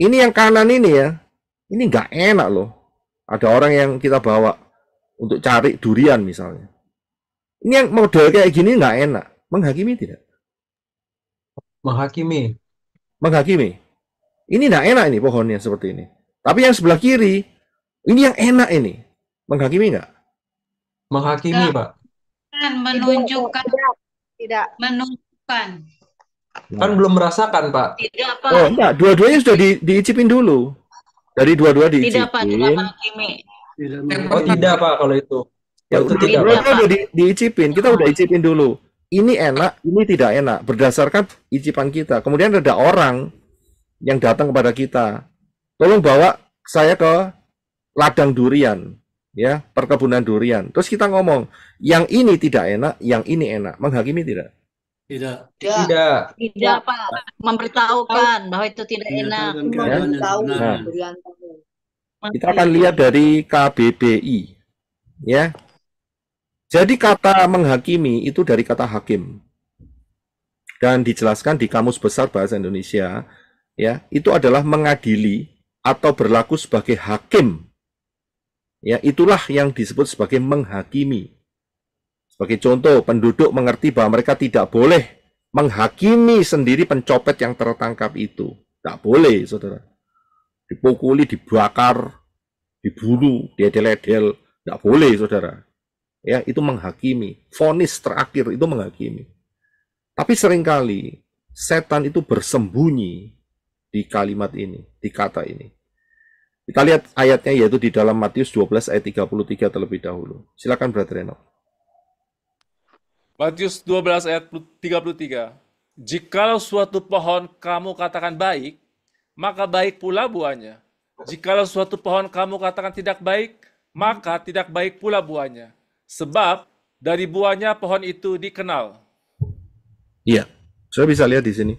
ini yang kanan ini ya, ini nggak enak loh. Ada orang yang kita bawa untuk cari durian misalnya. Ini yang model kayak gini nggak enak. Menghakimi tidak? Menghakimi. Menghakimi. Ini nggak enak ini pohonnya seperti ini. Tapi yang sebelah kiri, ini yang enak ini. Menghakimi nggak? Menghakimi, Pak. Menunjukkan. Tidak. Menunjukkan. Kan belum merasakan, Pak. Tidak, Pak. Oh, Dua-duanya sudah di, diicipin dulu. Dari dua-dua diicipin. Tidak Pak, tidak Pak oh tidak Pak kalau itu. Ya, itu tidak. Tidak, tidak, udah di, diicipin, kita udah icipin dulu. Ini enak, ini tidak enak berdasarkan icipan kita. Kemudian ada orang yang datang kepada kita. Tolong bawa saya ke ladang durian ya perkebunan durian terus kita ngomong yang ini tidak enak yang ini enak menghakimi tidak tidak. Tidak. Tidak, tidak Pak. Memberitahukan bahwa itu tidak iya, enak. Memberitahu. Nah. Kita akan lihat dari KBBI. Ya. Jadi kata menghakimi itu dari kata hakim. Dan dijelaskan di Kamus Besar Bahasa Indonesia, ya, itu adalah mengadili atau berlaku sebagai hakim. Ya, itulah yang disebut sebagai menghakimi. Sebagai contoh, penduduk mengerti bahwa mereka tidak boleh menghakimi sendiri pencopet yang tertangkap itu. Tidak boleh, saudara. Dipukuli, dibakar, dibunuh, diedel-edel. Tidak boleh, saudara. Ya, itu menghakimi. Fonis terakhir itu menghakimi. Tapi seringkali setan itu bersembunyi di kalimat ini, di kata ini. Kita lihat ayatnya yaitu di dalam Matius 12 ayat 33 terlebih dahulu. Silakan Brother Reno. Matius 12 ayat 33. Jikalau suatu pohon kamu katakan baik, maka baik pula buahnya. Jikalau suatu pohon kamu katakan tidak baik, maka tidak baik pula buahnya. Sebab dari buahnya pohon itu dikenal. Iya, saya bisa lihat di sini.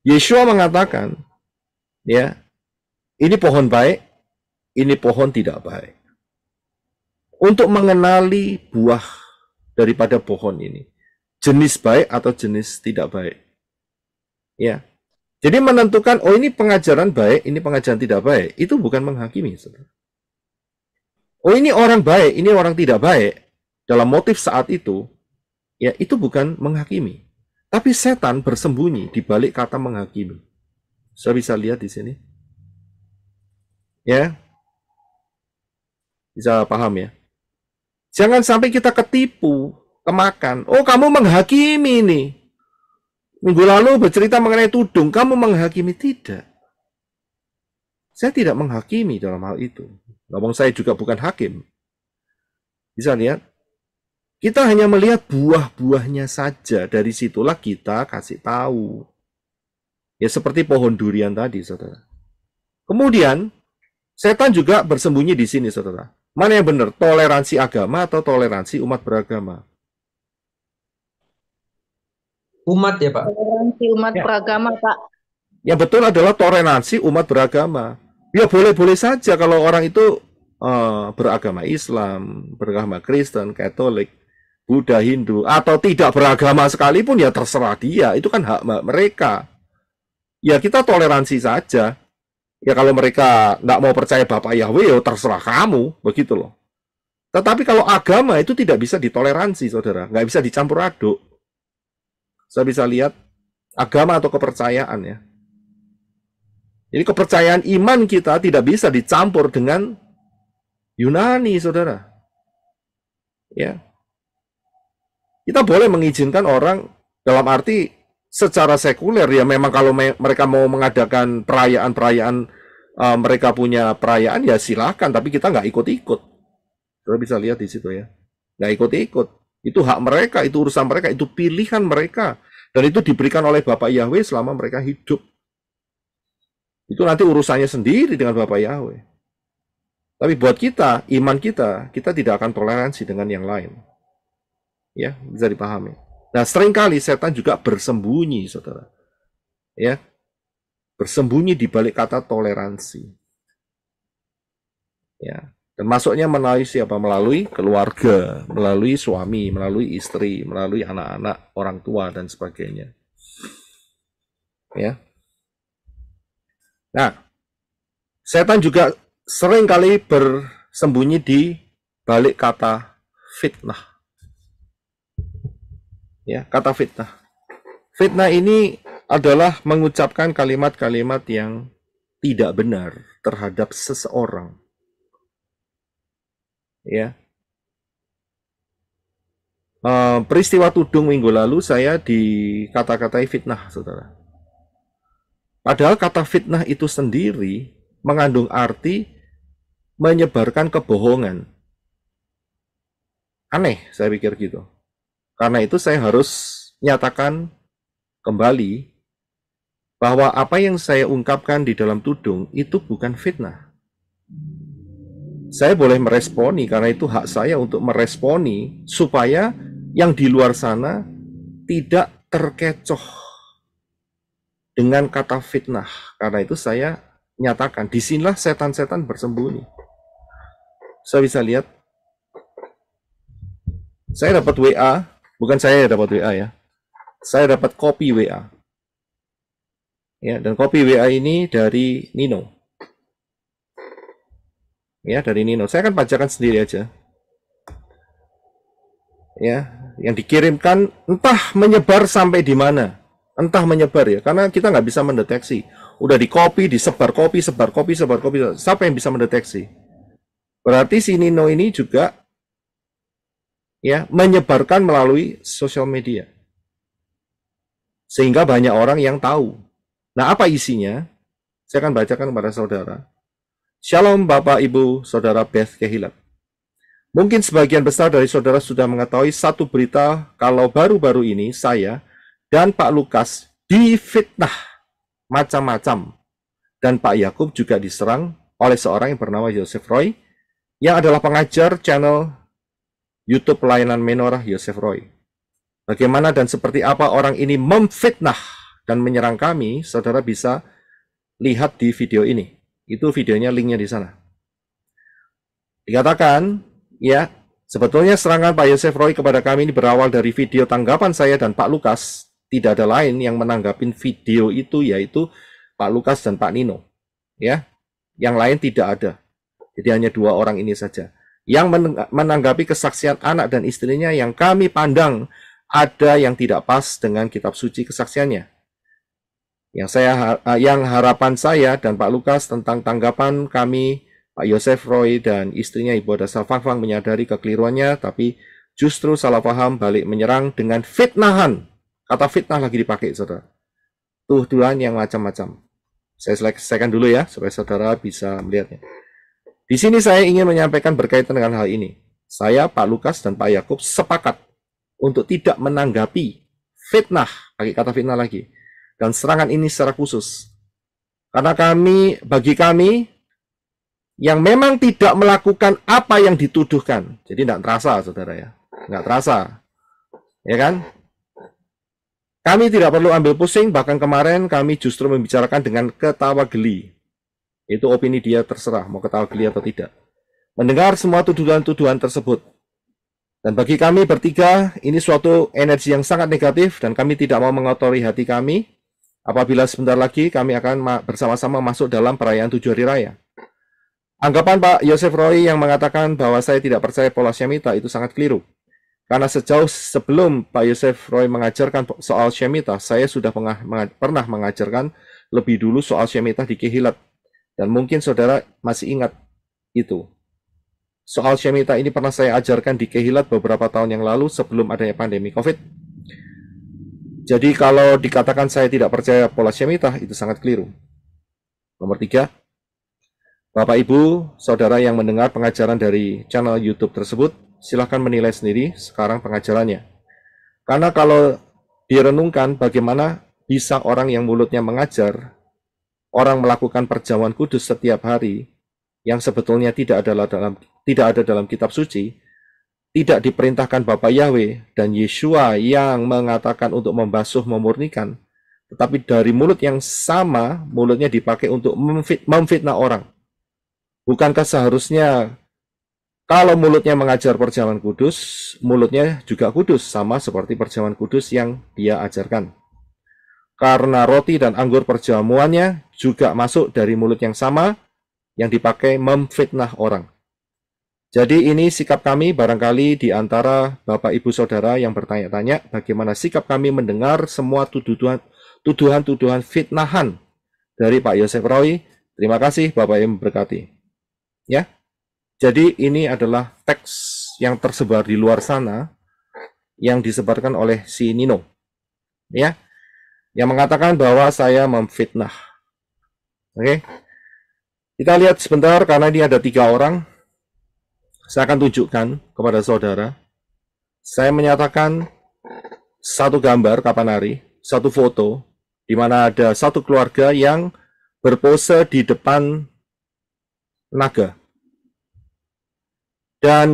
Yeshua mengatakan, ya, ini pohon baik, ini pohon tidak baik. Untuk mengenali buah daripada pohon ini. Jenis baik atau jenis tidak baik. Ya. Jadi menentukan, oh ini pengajaran baik, ini pengajaran tidak baik, itu bukan menghakimi. Oh ini orang baik, ini orang tidak baik, dalam motif saat itu, ya itu bukan menghakimi. Tapi setan bersembunyi di balik kata menghakimi. Saya bisa lihat di sini. Ya. Bisa paham ya. Jangan sampai kita ketipu, kemakan. Oh, kamu menghakimi ini Minggu lalu bercerita mengenai tudung, kamu menghakimi tidak. Saya tidak menghakimi dalam hal itu. Ngomong saya juga bukan hakim. Bisa lihat, kita hanya melihat buah-buahnya saja. Dari situlah kita kasih tahu. Ya seperti pohon durian tadi, saudara. Kemudian, setan juga bersembunyi di sini, saudara. Mana yang benar? Toleransi agama atau toleransi umat beragama? Umat ya, Pak. Toleransi umat ya. beragama, Pak. Yang betul adalah toleransi umat beragama. Ya boleh-boleh saja kalau orang itu uh, beragama Islam, beragama Kristen, Katolik, Buddha, Hindu, atau tidak beragama sekalipun ya terserah dia. Itu kan hak mereka. Ya kita toleransi saja. Ya kalau mereka nggak mau percaya Bapak Yahweh, ya terserah kamu, begitu loh. Tetapi kalau agama itu tidak bisa ditoleransi, saudara, nggak bisa dicampur aduk. Saya bisa lihat agama atau kepercayaan ya. Jadi kepercayaan iman kita tidak bisa dicampur dengan Yunani, saudara. Ya, kita boleh mengizinkan orang dalam arti secara sekuler ya memang kalau me mereka mau mengadakan perayaan-perayaan uh, mereka punya perayaan ya silakan tapi kita nggak ikut-ikut. Kita bisa lihat di situ ya. Nggak ikut-ikut. Itu hak mereka, itu urusan mereka, itu pilihan mereka. Dan itu diberikan oleh Bapak Yahweh selama mereka hidup. Itu nanti urusannya sendiri dengan Bapak Yahweh. Tapi buat kita, iman kita, kita tidak akan toleransi dengan yang lain. Ya, bisa dipahami. Nah, seringkali setan juga bersembunyi, saudara. Ya, bersembunyi di balik kata toleransi. Ya, dan masuknya melalui siapa? Melalui keluarga, melalui suami, melalui istri, melalui anak-anak, orang tua, dan sebagainya. Ya. Nah, setan juga seringkali bersembunyi di balik kata fitnah ya kata fitnah fitnah ini adalah mengucapkan kalimat-kalimat yang tidak benar terhadap seseorang ya eh, peristiwa tudung minggu lalu saya dikata-katai fitnah saudara padahal kata fitnah itu sendiri mengandung arti menyebarkan kebohongan aneh saya pikir gitu karena itu saya harus nyatakan kembali bahwa apa yang saya ungkapkan di dalam tudung itu bukan fitnah. Saya boleh meresponi karena itu hak saya untuk meresponi supaya yang di luar sana tidak terkecoh dengan kata fitnah. Karena itu saya nyatakan, disinilah setan-setan bersembunyi. Saya bisa lihat, saya dapat WA Bukan saya yang dapat WA ya. Saya dapat kopi WA. Ya, dan kopi WA ini dari Nino. Ya, dari Nino. Saya akan pajakan sendiri aja. Ya, yang dikirimkan entah menyebar sampai di mana. Entah menyebar ya, karena kita nggak bisa mendeteksi. Udah di copy, disebar kopi sebar kopi sebar kopi Siapa yang bisa mendeteksi? Berarti si Nino ini juga ya menyebarkan melalui sosial media sehingga banyak orang yang tahu. Nah, apa isinya? Saya akan bacakan kepada saudara. Shalom Bapak Ibu Saudara Beth Kehilat. Mungkin sebagian besar dari saudara sudah mengetahui satu berita kalau baru-baru ini saya dan Pak Lukas difitnah macam-macam dan Pak Yakub juga diserang oleh seorang yang bernama Joseph Roy yang adalah pengajar channel YouTube pelayanan menorah Yosef Roy. Bagaimana dan seperti apa orang ini memfitnah dan menyerang kami, saudara bisa lihat di video ini. Itu videonya, linknya di sana. Dikatakan, ya, sebetulnya serangan Pak Yosef Roy kepada kami ini berawal dari video tanggapan saya dan Pak Lukas. Tidak ada lain yang menanggapin video itu, yaitu Pak Lukas dan Pak Nino. Ya, yang lain tidak ada. Jadi hanya dua orang ini saja yang menanggapi kesaksian anak dan istrinya yang kami pandang ada yang tidak pas dengan kitab suci kesaksiannya. Yang saya eh, yang harapan saya dan Pak Lukas tentang tanggapan kami Pak Yosef Roy dan istrinya Ibu Dasar Fangfang menyadari kekeliruannya tapi justru salah paham balik menyerang dengan fitnahan. Kata fitnah lagi dipakai Saudara. tuh Tuduhan yang macam-macam. Saya selesaikan dulu ya supaya saudara bisa melihatnya. Di sini saya ingin menyampaikan berkaitan dengan hal ini. Saya, Pak Lukas, dan Pak Yakub sepakat untuk tidak menanggapi fitnah, pakai kata fitnah lagi, dan serangan ini secara khusus. Karena kami, bagi kami, yang memang tidak melakukan apa yang dituduhkan. Jadi tidak terasa, saudara ya. tidak terasa. Ya kan? Kami tidak perlu ambil pusing, bahkan kemarin kami justru membicarakan dengan ketawa geli. Itu opini dia terserah, mau ketawa geli atau tidak. Mendengar semua tuduhan-tuduhan tersebut. Dan bagi kami bertiga, ini suatu energi yang sangat negatif dan kami tidak mau mengotori hati kami apabila sebentar lagi kami akan bersama-sama masuk dalam perayaan tujuh hari raya. Anggapan Pak Yosef Roy yang mengatakan bahwa saya tidak percaya pola Syamita itu sangat keliru. Karena sejauh sebelum Pak Yosef Roy mengajarkan soal Shemitah, saya sudah pernah mengajarkan lebih dulu soal Shemitah di Kehilat dan mungkin saudara masih ingat itu. Soal Shemita ini pernah saya ajarkan di Kehilat beberapa tahun yang lalu sebelum adanya pandemi COVID. Jadi kalau dikatakan saya tidak percaya pola Shemitah, itu sangat keliru. Nomor tiga, Bapak Ibu, Saudara yang mendengar pengajaran dari channel YouTube tersebut, silahkan menilai sendiri sekarang pengajarannya. Karena kalau direnungkan bagaimana bisa orang yang mulutnya mengajar, orang melakukan perjamuan kudus setiap hari yang sebetulnya tidak ada dalam tidak ada dalam kitab suci, tidak diperintahkan Bapak Yahweh dan Yeshua yang mengatakan untuk membasuh memurnikan, tetapi dari mulut yang sama mulutnya dipakai untuk memfit, memfitnah orang. Bukankah seharusnya kalau mulutnya mengajar perjamuan kudus, mulutnya juga kudus sama seperti perjamuan kudus yang dia ajarkan. Karena roti dan anggur perjamuannya juga masuk dari mulut yang sama yang dipakai memfitnah orang. Jadi ini sikap kami barangkali di antara Bapak Ibu Saudara yang bertanya-tanya bagaimana sikap kami mendengar semua tuduhan-tuduhan fitnahan dari Pak Yosef Roy. Terima kasih Bapak yang memberkati. Ya. Jadi ini adalah teks yang tersebar di luar sana yang disebarkan oleh si Nino. Ya. Yang mengatakan bahwa saya memfitnah. Oke. Kita lihat sebentar karena ini ada tiga orang. Saya akan tunjukkan kepada saudara. Saya menyatakan satu gambar kapan hari, satu foto di mana ada satu keluarga yang berpose di depan naga. Dan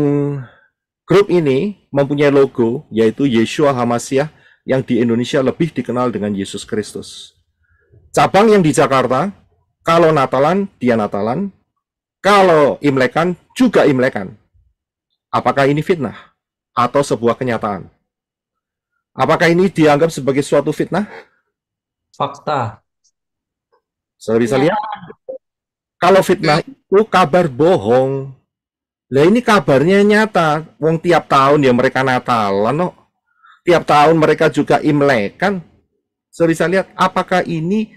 grup ini mempunyai logo yaitu Yeshua Hamasiah yang di Indonesia lebih dikenal dengan Yesus Kristus. Cabang yang di Jakarta kalau Natalan, dia Natalan. Kalau Imlekan, juga Imlekan. Apakah ini fitnah atau sebuah kenyataan? Apakah ini dianggap sebagai suatu fitnah? Fakta. Saya bisa ya. lihat. Kalau fitnah hmm. itu kabar bohong. Lah ini kabarnya nyata. Wong tiap tahun ya mereka Natalan no. Tiap tahun mereka juga Imlek Saya bisa lihat apakah ini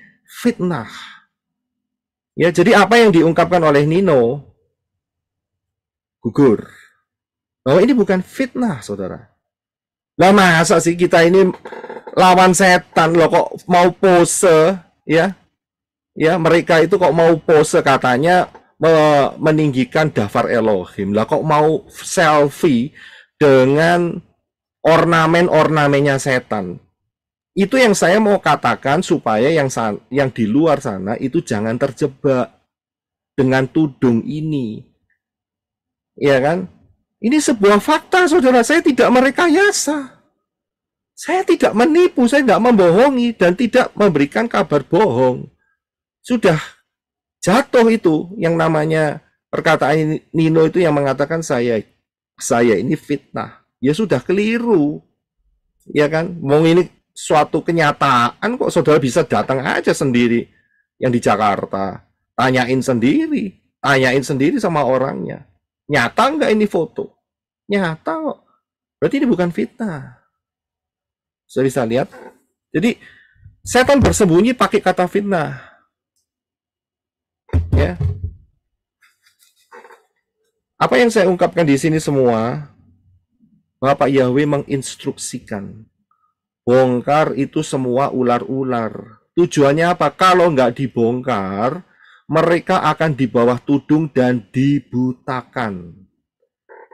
fitnah. Ya, jadi apa yang diungkapkan oleh Nino gugur. Bahwa ini bukan fitnah, saudara. Lah masa sih kita ini lawan setan loh kok mau pose ya? Ya, mereka itu kok mau pose katanya meninggikan dafar Elohim. Lah kok mau selfie dengan ornamen-ornamennya setan itu yang saya mau katakan supaya yang yang di luar sana itu jangan terjebak dengan tudung ini. Ya kan? Ini sebuah fakta saudara, saya tidak merekayasa. Saya tidak menipu, saya tidak membohongi dan tidak memberikan kabar bohong. Sudah jatuh itu yang namanya perkataan Nino itu yang mengatakan saya saya ini fitnah. Ya sudah keliru. Ya kan? Mau ini suatu kenyataan kok saudara bisa datang aja sendiri yang di Jakarta tanyain sendiri tanyain sendiri sama orangnya nyata nggak ini foto nyata kok berarti ini bukan fitnah saya bisa lihat jadi setan bersembunyi pakai kata fitnah ya apa yang saya ungkapkan di sini semua Bapak Yahweh menginstruksikan Bongkar itu semua ular-ular. Tujuannya apa? Kalau nggak dibongkar, mereka akan di bawah tudung dan dibutakan.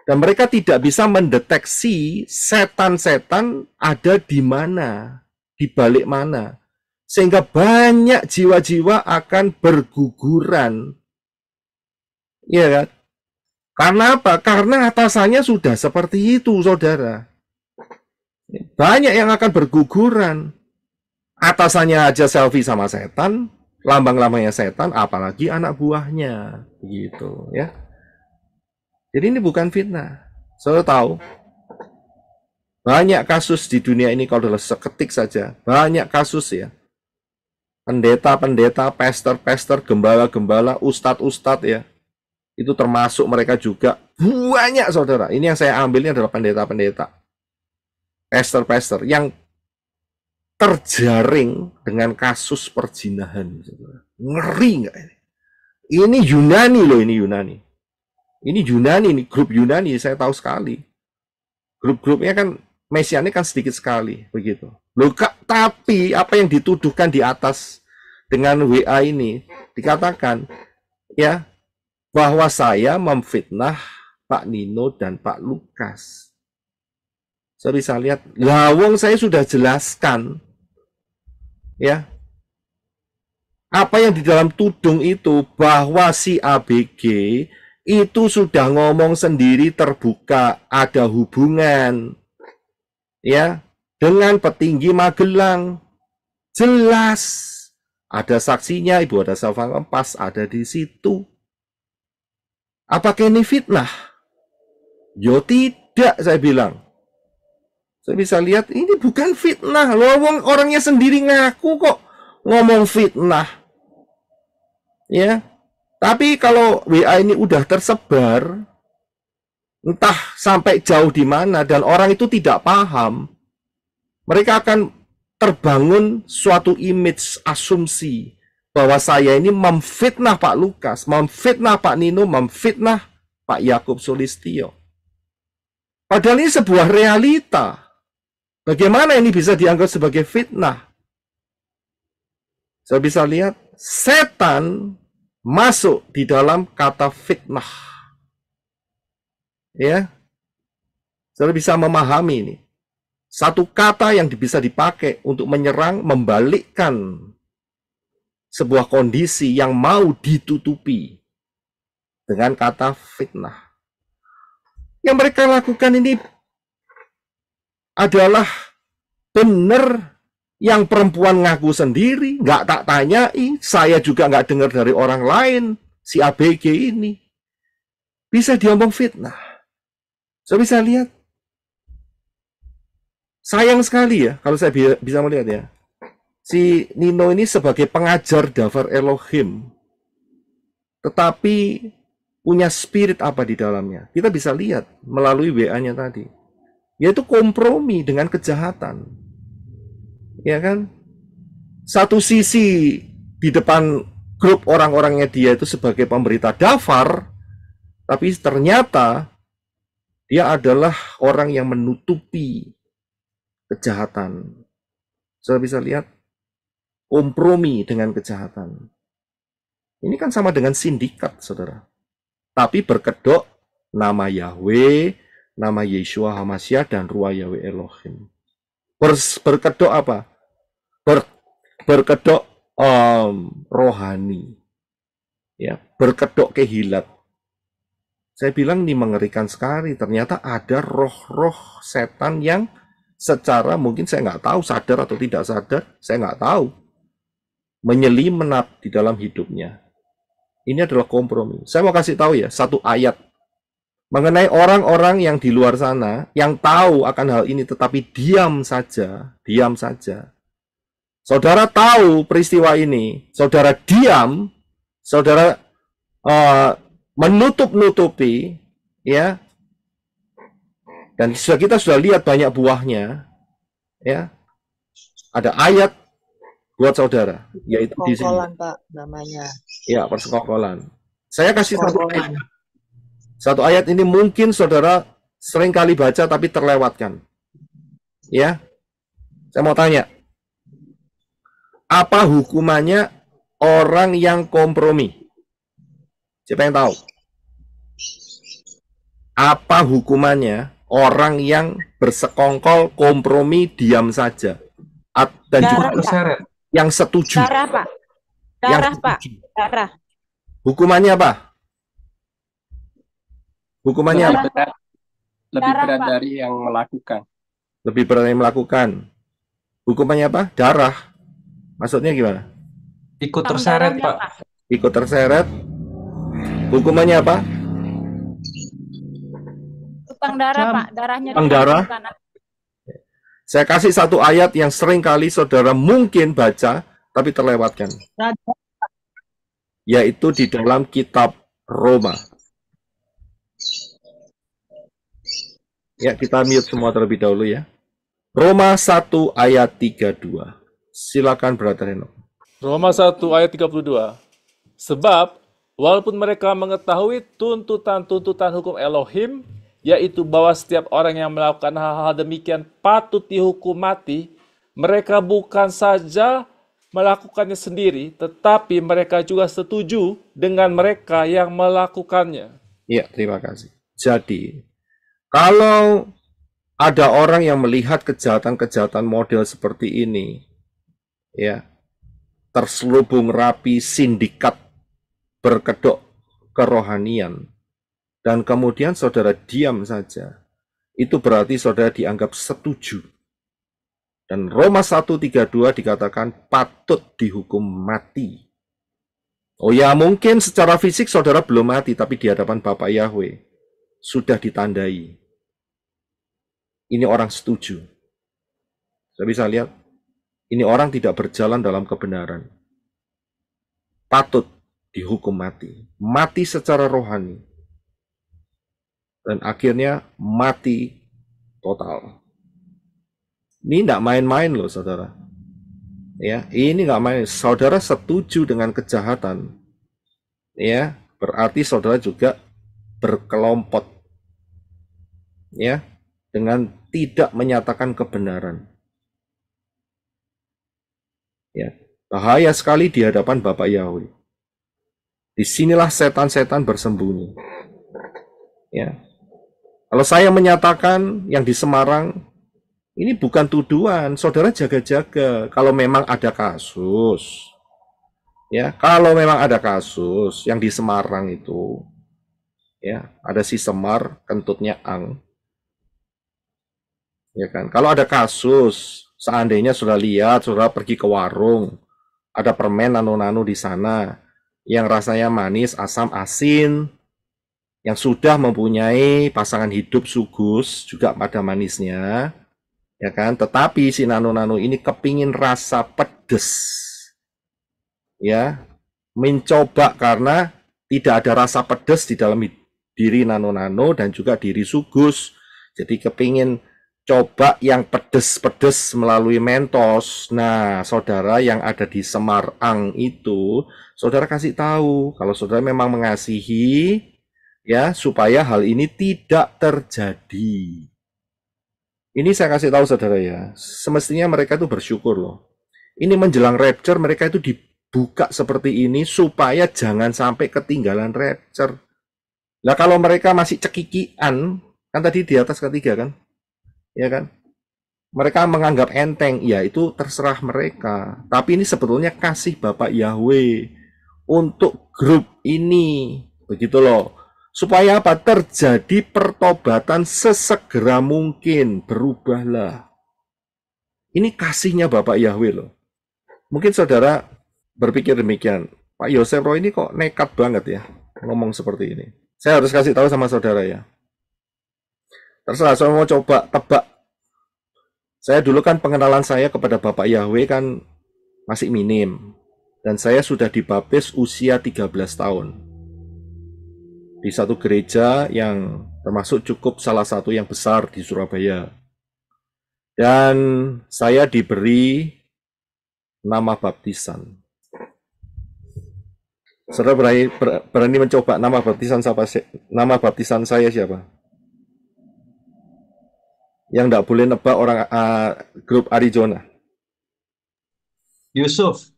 Dan mereka tidak bisa mendeteksi setan-setan ada di mana, di balik mana. Sehingga banyak jiwa-jiwa akan berguguran. Iya kan? Karena apa? Karena atasannya sudah seperti itu, saudara. Banyak yang akan berguguran. Atasannya aja selfie sama setan, lambang-lambangnya setan, apalagi anak buahnya. Gitu ya. Jadi ini bukan fitnah. Saya tahu banyak kasus di dunia ini kalau dalam seketik saja, banyak kasus ya. Pendeta-pendeta, pester-pester, gembala-gembala, ustad-ustad ya. Itu termasuk mereka juga. Banyak saudara. Ini yang saya ambilnya adalah pendeta-pendeta pester-pester yang terjaring dengan kasus perzinahan, Ngeri nggak ini? Ini Yunani loh, ini Yunani. Ini Yunani, ini grup Yunani, saya tahu sekali. Grup-grupnya kan mesianik kan sedikit sekali, begitu. Loh, kak, tapi apa yang dituduhkan di atas dengan WA ini dikatakan ya bahwa saya memfitnah Pak Nino dan Pak Lukas saya bisa lihat lawong saya sudah jelaskan ya apa yang di dalam tudung itu bahwa si ABG itu sudah ngomong sendiri terbuka ada hubungan ya dengan petinggi Magelang jelas ada saksinya ibu ada Savang Kempas ada di situ apakah ini fitnah yo tidak saya bilang saya bisa lihat ini bukan fitnah. Lowong orangnya sendiri ngaku kok ngomong fitnah. Ya. Tapi kalau WA ini udah tersebar entah sampai jauh di mana dan orang itu tidak paham, mereka akan terbangun suatu image asumsi bahwa saya ini memfitnah Pak Lukas, memfitnah Pak Nino, memfitnah Pak Yakub Sulistio. Padahal ini sebuah realita. Bagaimana ini bisa dianggap sebagai fitnah? Saya bisa lihat setan masuk di dalam kata fitnah. Ya. Saya bisa memahami ini. Satu kata yang bisa dipakai untuk menyerang, membalikkan sebuah kondisi yang mau ditutupi dengan kata fitnah. Yang mereka lakukan ini adalah benar yang perempuan ngaku sendiri, nggak tak tanyai, saya juga nggak dengar dari orang lain, si ABG ini. Bisa diomong fitnah. So bisa lihat. Sayang sekali ya, kalau saya bisa melihat ya. Si Nino ini sebagai pengajar Davar Elohim. Tetapi punya spirit apa di dalamnya. Kita bisa lihat melalui WA-nya tadi yaitu kompromi dengan kejahatan. Ya kan? Satu sisi di depan grup orang-orangnya dia itu sebagai pemberita dafar, tapi ternyata dia adalah orang yang menutupi kejahatan. Saya bisa lihat kompromi dengan kejahatan. Ini kan sama dengan sindikat, saudara. Tapi berkedok nama Yahweh, nama Yeshua Hamasyah dan Ruah Yahweh Elohim. Ber, berkedok apa? Ber, berkedok um, rohani. Ya, berkedok kehilat. Saya bilang ini mengerikan sekali. Ternyata ada roh-roh setan yang secara mungkin saya nggak tahu sadar atau tidak sadar, saya nggak tahu. Menyelim di dalam hidupnya. Ini adalah kompromi. Saya mau kasih tahu ya, satu ayat mengenai orang-orang yang di luar sana yang tahu akan hal ini tetapi diam saja, diam saja. Saudara tahu peristiwa ini, saudara diam, saudara uh, menutup-nutupi, ya. Dan sudah kita sudah lihat banyak buahnya, ya. Ada ayat buat saudara, yaitu di sini. Pak namanya. Ya, persekolahan Saya kasih satu ayat satu ayat ini mungkin saudara sering kali baca tapi terlewatkan. Ya. Saya mau tanya. Apa hukumannya orang yang kompromi? Siapa yang tahu? Apa hukumannya orang yang bersekongkol kompromi diam saja? At, dan darah, juga Pak. yang setuju. Darah, Pak. Darah, yang Pak. Darah. Hukumannya apa? Hukumannya lebih berat, lebih darah, berat dari yang melakukan. Lebih berat dari yang melakukan. Hukumannya apa? Darah. Maksudnya gimana? Ikut terseret, Pak. Ikut terseret. Hukumannya apa? Utang darah, Pak. Darahnya Utang darah. Saya kasih satu ayat yang sering kali saudara mungkin baca tapi terlewatkan. Yaitu di dalam kitab Roma Ya, kita mute semua terlebih dahulu ya. Roma 1 ayat 32. Silakan Brother Reno. Roma 1 ayat 32. Sebab walaupun mereka mengetahui tuntutan-tuntutan hukum Elohim, yaitu bahwa setiap orang yang melakukan hal-hal demikian patut dihukum mati, mereka bukan saja melakukannya sendiri, tetapi mereka juga setuju dengan mereka yang melakukannya. Iya terima kasih. Jadi, kalau ada orang yang melihat kejahatan-kejahatan model seperti ini, ya terselubung rapi sindikat berkedok kerohanian, dan kemudian saudara diam saja, itu berarti saudara dianggap setuju. Dan Roma 1.32 dikatakan patut dihukum mati. Oh ya mungkin secara fisik saudara belum mati, tapi di hadapan Bapak Yahweh sudah ditandai ini orang setuju. Saya bisa lihat, ini orang tidak berjalan dalam kebenaran. Patut dihukum mati. Mati secara rohani. Dan akhirnya mati total. Ini tidak main-main loh saudara. Ya, ini nggak main. Saudara setuju dengan kejahatan. Ya, berarti saudara juga berkelompok. Ya, dengan tidak menyatakan kebenaran. Ya, bahaya sekali di hadapan Bapak Yahweh. Disinilah setan-setan bersembunyi. Ya. Kalau saya menyatakan yang di Semarang, ini bukan tuduhan, saudara jaga-jaga. Kalau memang ada kasus, ya, kalau memang ada kasus yang di Semarang itu, ya, ada si Semar, kentutnya Ang, ya kan kalau ada kasus seandainya sudah lihat sudah pergi ke warung ada permen nano-nano di sana yang rasanya manis asam asin yang sudah mempunyai pasangan hidup sugus juga pada manisnya ya kan tetapi si nano-nano ini kepingin rasa pedes ya mencoba karena tidak ada rasa pedes di dalam diri nano-nano dan juga diri sugus jadi kepingin coba yang pedes-pedes melalui Mentos. Nah, saudara yang ada di Semarang itu, saudara kasih tahu kalau saudara memang mengasihi ya supaya hal ini tidak terjadi. Ini saya kasih tahu saudara ya, semestinya mereka itu bersyukur loh. Ini menjelang rapture mereka itu dibuka seperti ini supaya jangan sampai ketinggalan rapture. Nah kalau mereka masih cekikian, kan tadi di atas ketiga kan, ya kan? Mereka menganggap enteng, ya itu terserah mereka. Tapi ini sebetulnya kasih Bapak Yahweh untuk grup ini, begitu loh. Supaya apa? Terjadi pertobatan sesegera mungkin, berubahlah. Ini kasihnya Bapak Yahweh loh. Mungkin saudara berpikir demikian, Pak Yosef Roy ini kok nekat banget ya ngomong seperti ini. Saya harus kasih tahu sama saudara ya terserah saya mau coba tebak saya dulu kan pengenalan saya kepada Bapak Yahweh kan masih minim dan saya sudah dibaptis usia 13 tahun di satu gereja yang termasuk cukup salah satu yang besar di Surabaya dan saya diberi nama baptisan Saudara berani, mencoba nama baptisan siapa nama baptisan saya siapa? yang tidak boleh nebak orang uh, grup Arizona? Yusuf.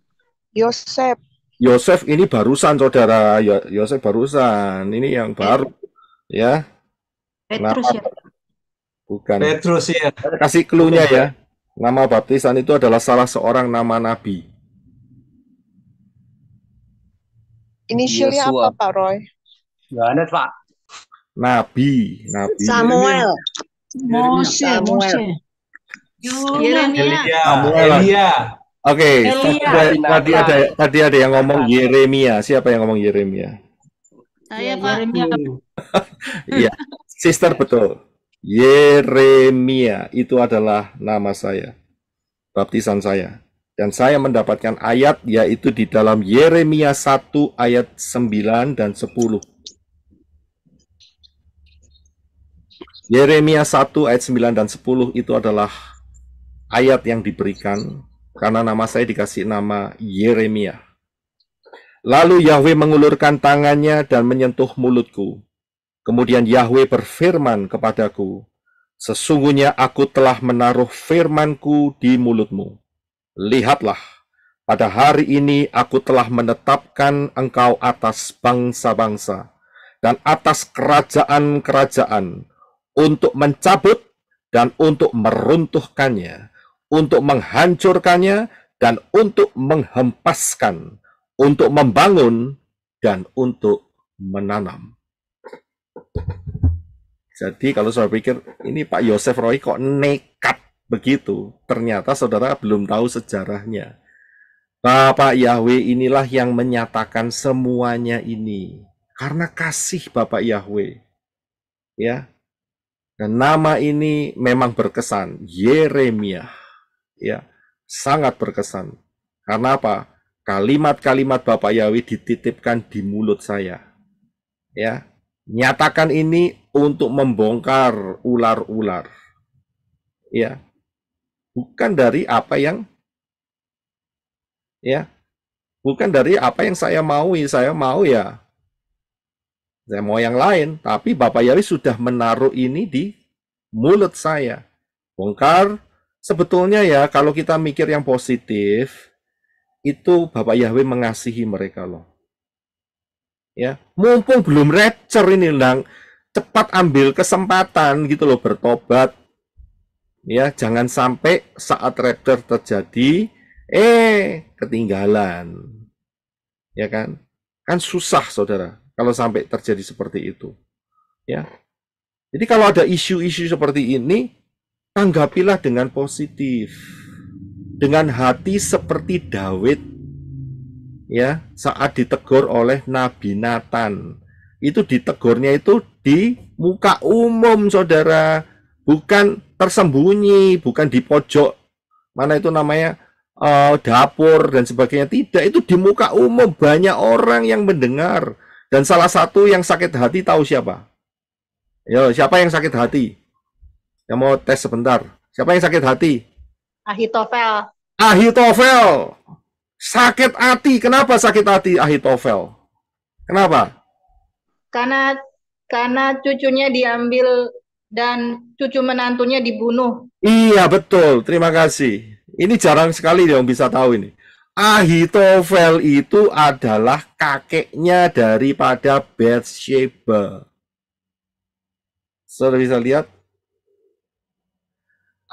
Yosef. Yosef ini barusan saudara Yosef barusan ini yang eh. baru ya. Petrus ya. Bukan. Petrus ya. kasih klunya ya. Nama baptisan itu adalah salah seorang nama nabi. Ini apa Pak Roy? Gak ada Pak. Nabi, Nabi. Samuel. Moshe, Moshe. Yeremia. Oke, okay. tadi, tadi ada tadi ada yang ngomong nah. Yeremia. Siapa yang ngomong Yeremia? Saya Pak. Yeremia. Iya, sister betul. Yeremia itu adalah nama saya. Baptisan saya. Dan saya mendapatkan ayat yaitu di dalam Yeremia 1 ayat 9 dan 10. Yeremia 1 ayat 9 dan 10 itu adalah ayat yang diberikan karena nama saya dikasih nama Yeremia. Lalu Yahweh mengulurkan tangannya dan menyentuh mulutku. Kemudian Yahweh berfirman kepadaku, Sesungguhnya aku telah menaruh firmanku di mulutmu. Lihatlah, pada hari ini aku telah menetapkan engkau atas bangsa-bangsa dan atas kerajaan-kerajaan untuk mencabut dan untuk meruntuhkannya, untuk menghancurkannya dan untuk menghempaskan, untuk membangun dan untuk menanam. Jadi kalau saya pikir ini Pak Yosef Roy kok nekat begitu, ternyata saudara belum tahu sejarahnya. Bapak Yahweh inilah yang menyatakan semuanya ini karena kasih Bapak Yahweh. Ya, dan nama ini memang berkesan, Yeremia. Ya, sangat berkesan. Karena apa? Kalimat-kalimat Bapak Yahweh dititipkan di mulut saya. Ya, nyatakan ini untuk membongkar ular-ular. Ya. Bukan dari apa yang ya. Bukan dari apa yang saya maui, saya mau ya saya mau yang lain, tapi Bapak Yari sudah menaruh ini di mulut saya. Bongkar, sebetulnya ya kalau kita mikir yang positif, itu Bapak Yahweh mengasihi mereka loh. Ya, mumpung belum recer ini, lang, cepat ambil kesempatan gitu loh bertobat. Ya, jangan sampai saat rapture terjadi eh ketinggalan. Ya kan? Kan susah, Saudara kalau sampai terjadi seperti itu. Ya. Jadi kalau ada isu-isu seperti ini, tanggapilah dengan positif. Dengan hati seperti Daud. Ya, saat ditegur oleh Nabi Nathan. Itu ditegurnya itu di muka umum, Saudara. Bukan tersembunyi, bukan di pojok. Mana itu namanya? uh, dapur dan sebagainya tidak itu di muka umum banyak orang yang mendengar dan salah satu yang sakit hati tahu siapa? Yo, siapa yang sakit hati? Yang mau tes sebentar. Siapa yang sakit hati? Ahitofel. Ahitofel. Sakit hati. Kenapa sakit hati Ahitofel? Kenapa? Karena karena cucunya diambil dan cucu menantunya dibunuh. Iya, betul. Terima kasih. Ini jarang sekali yang bisa tahu ini. Ahitofel itu adalah kakeknya daripada Bathsheba. Saudara bisa lihat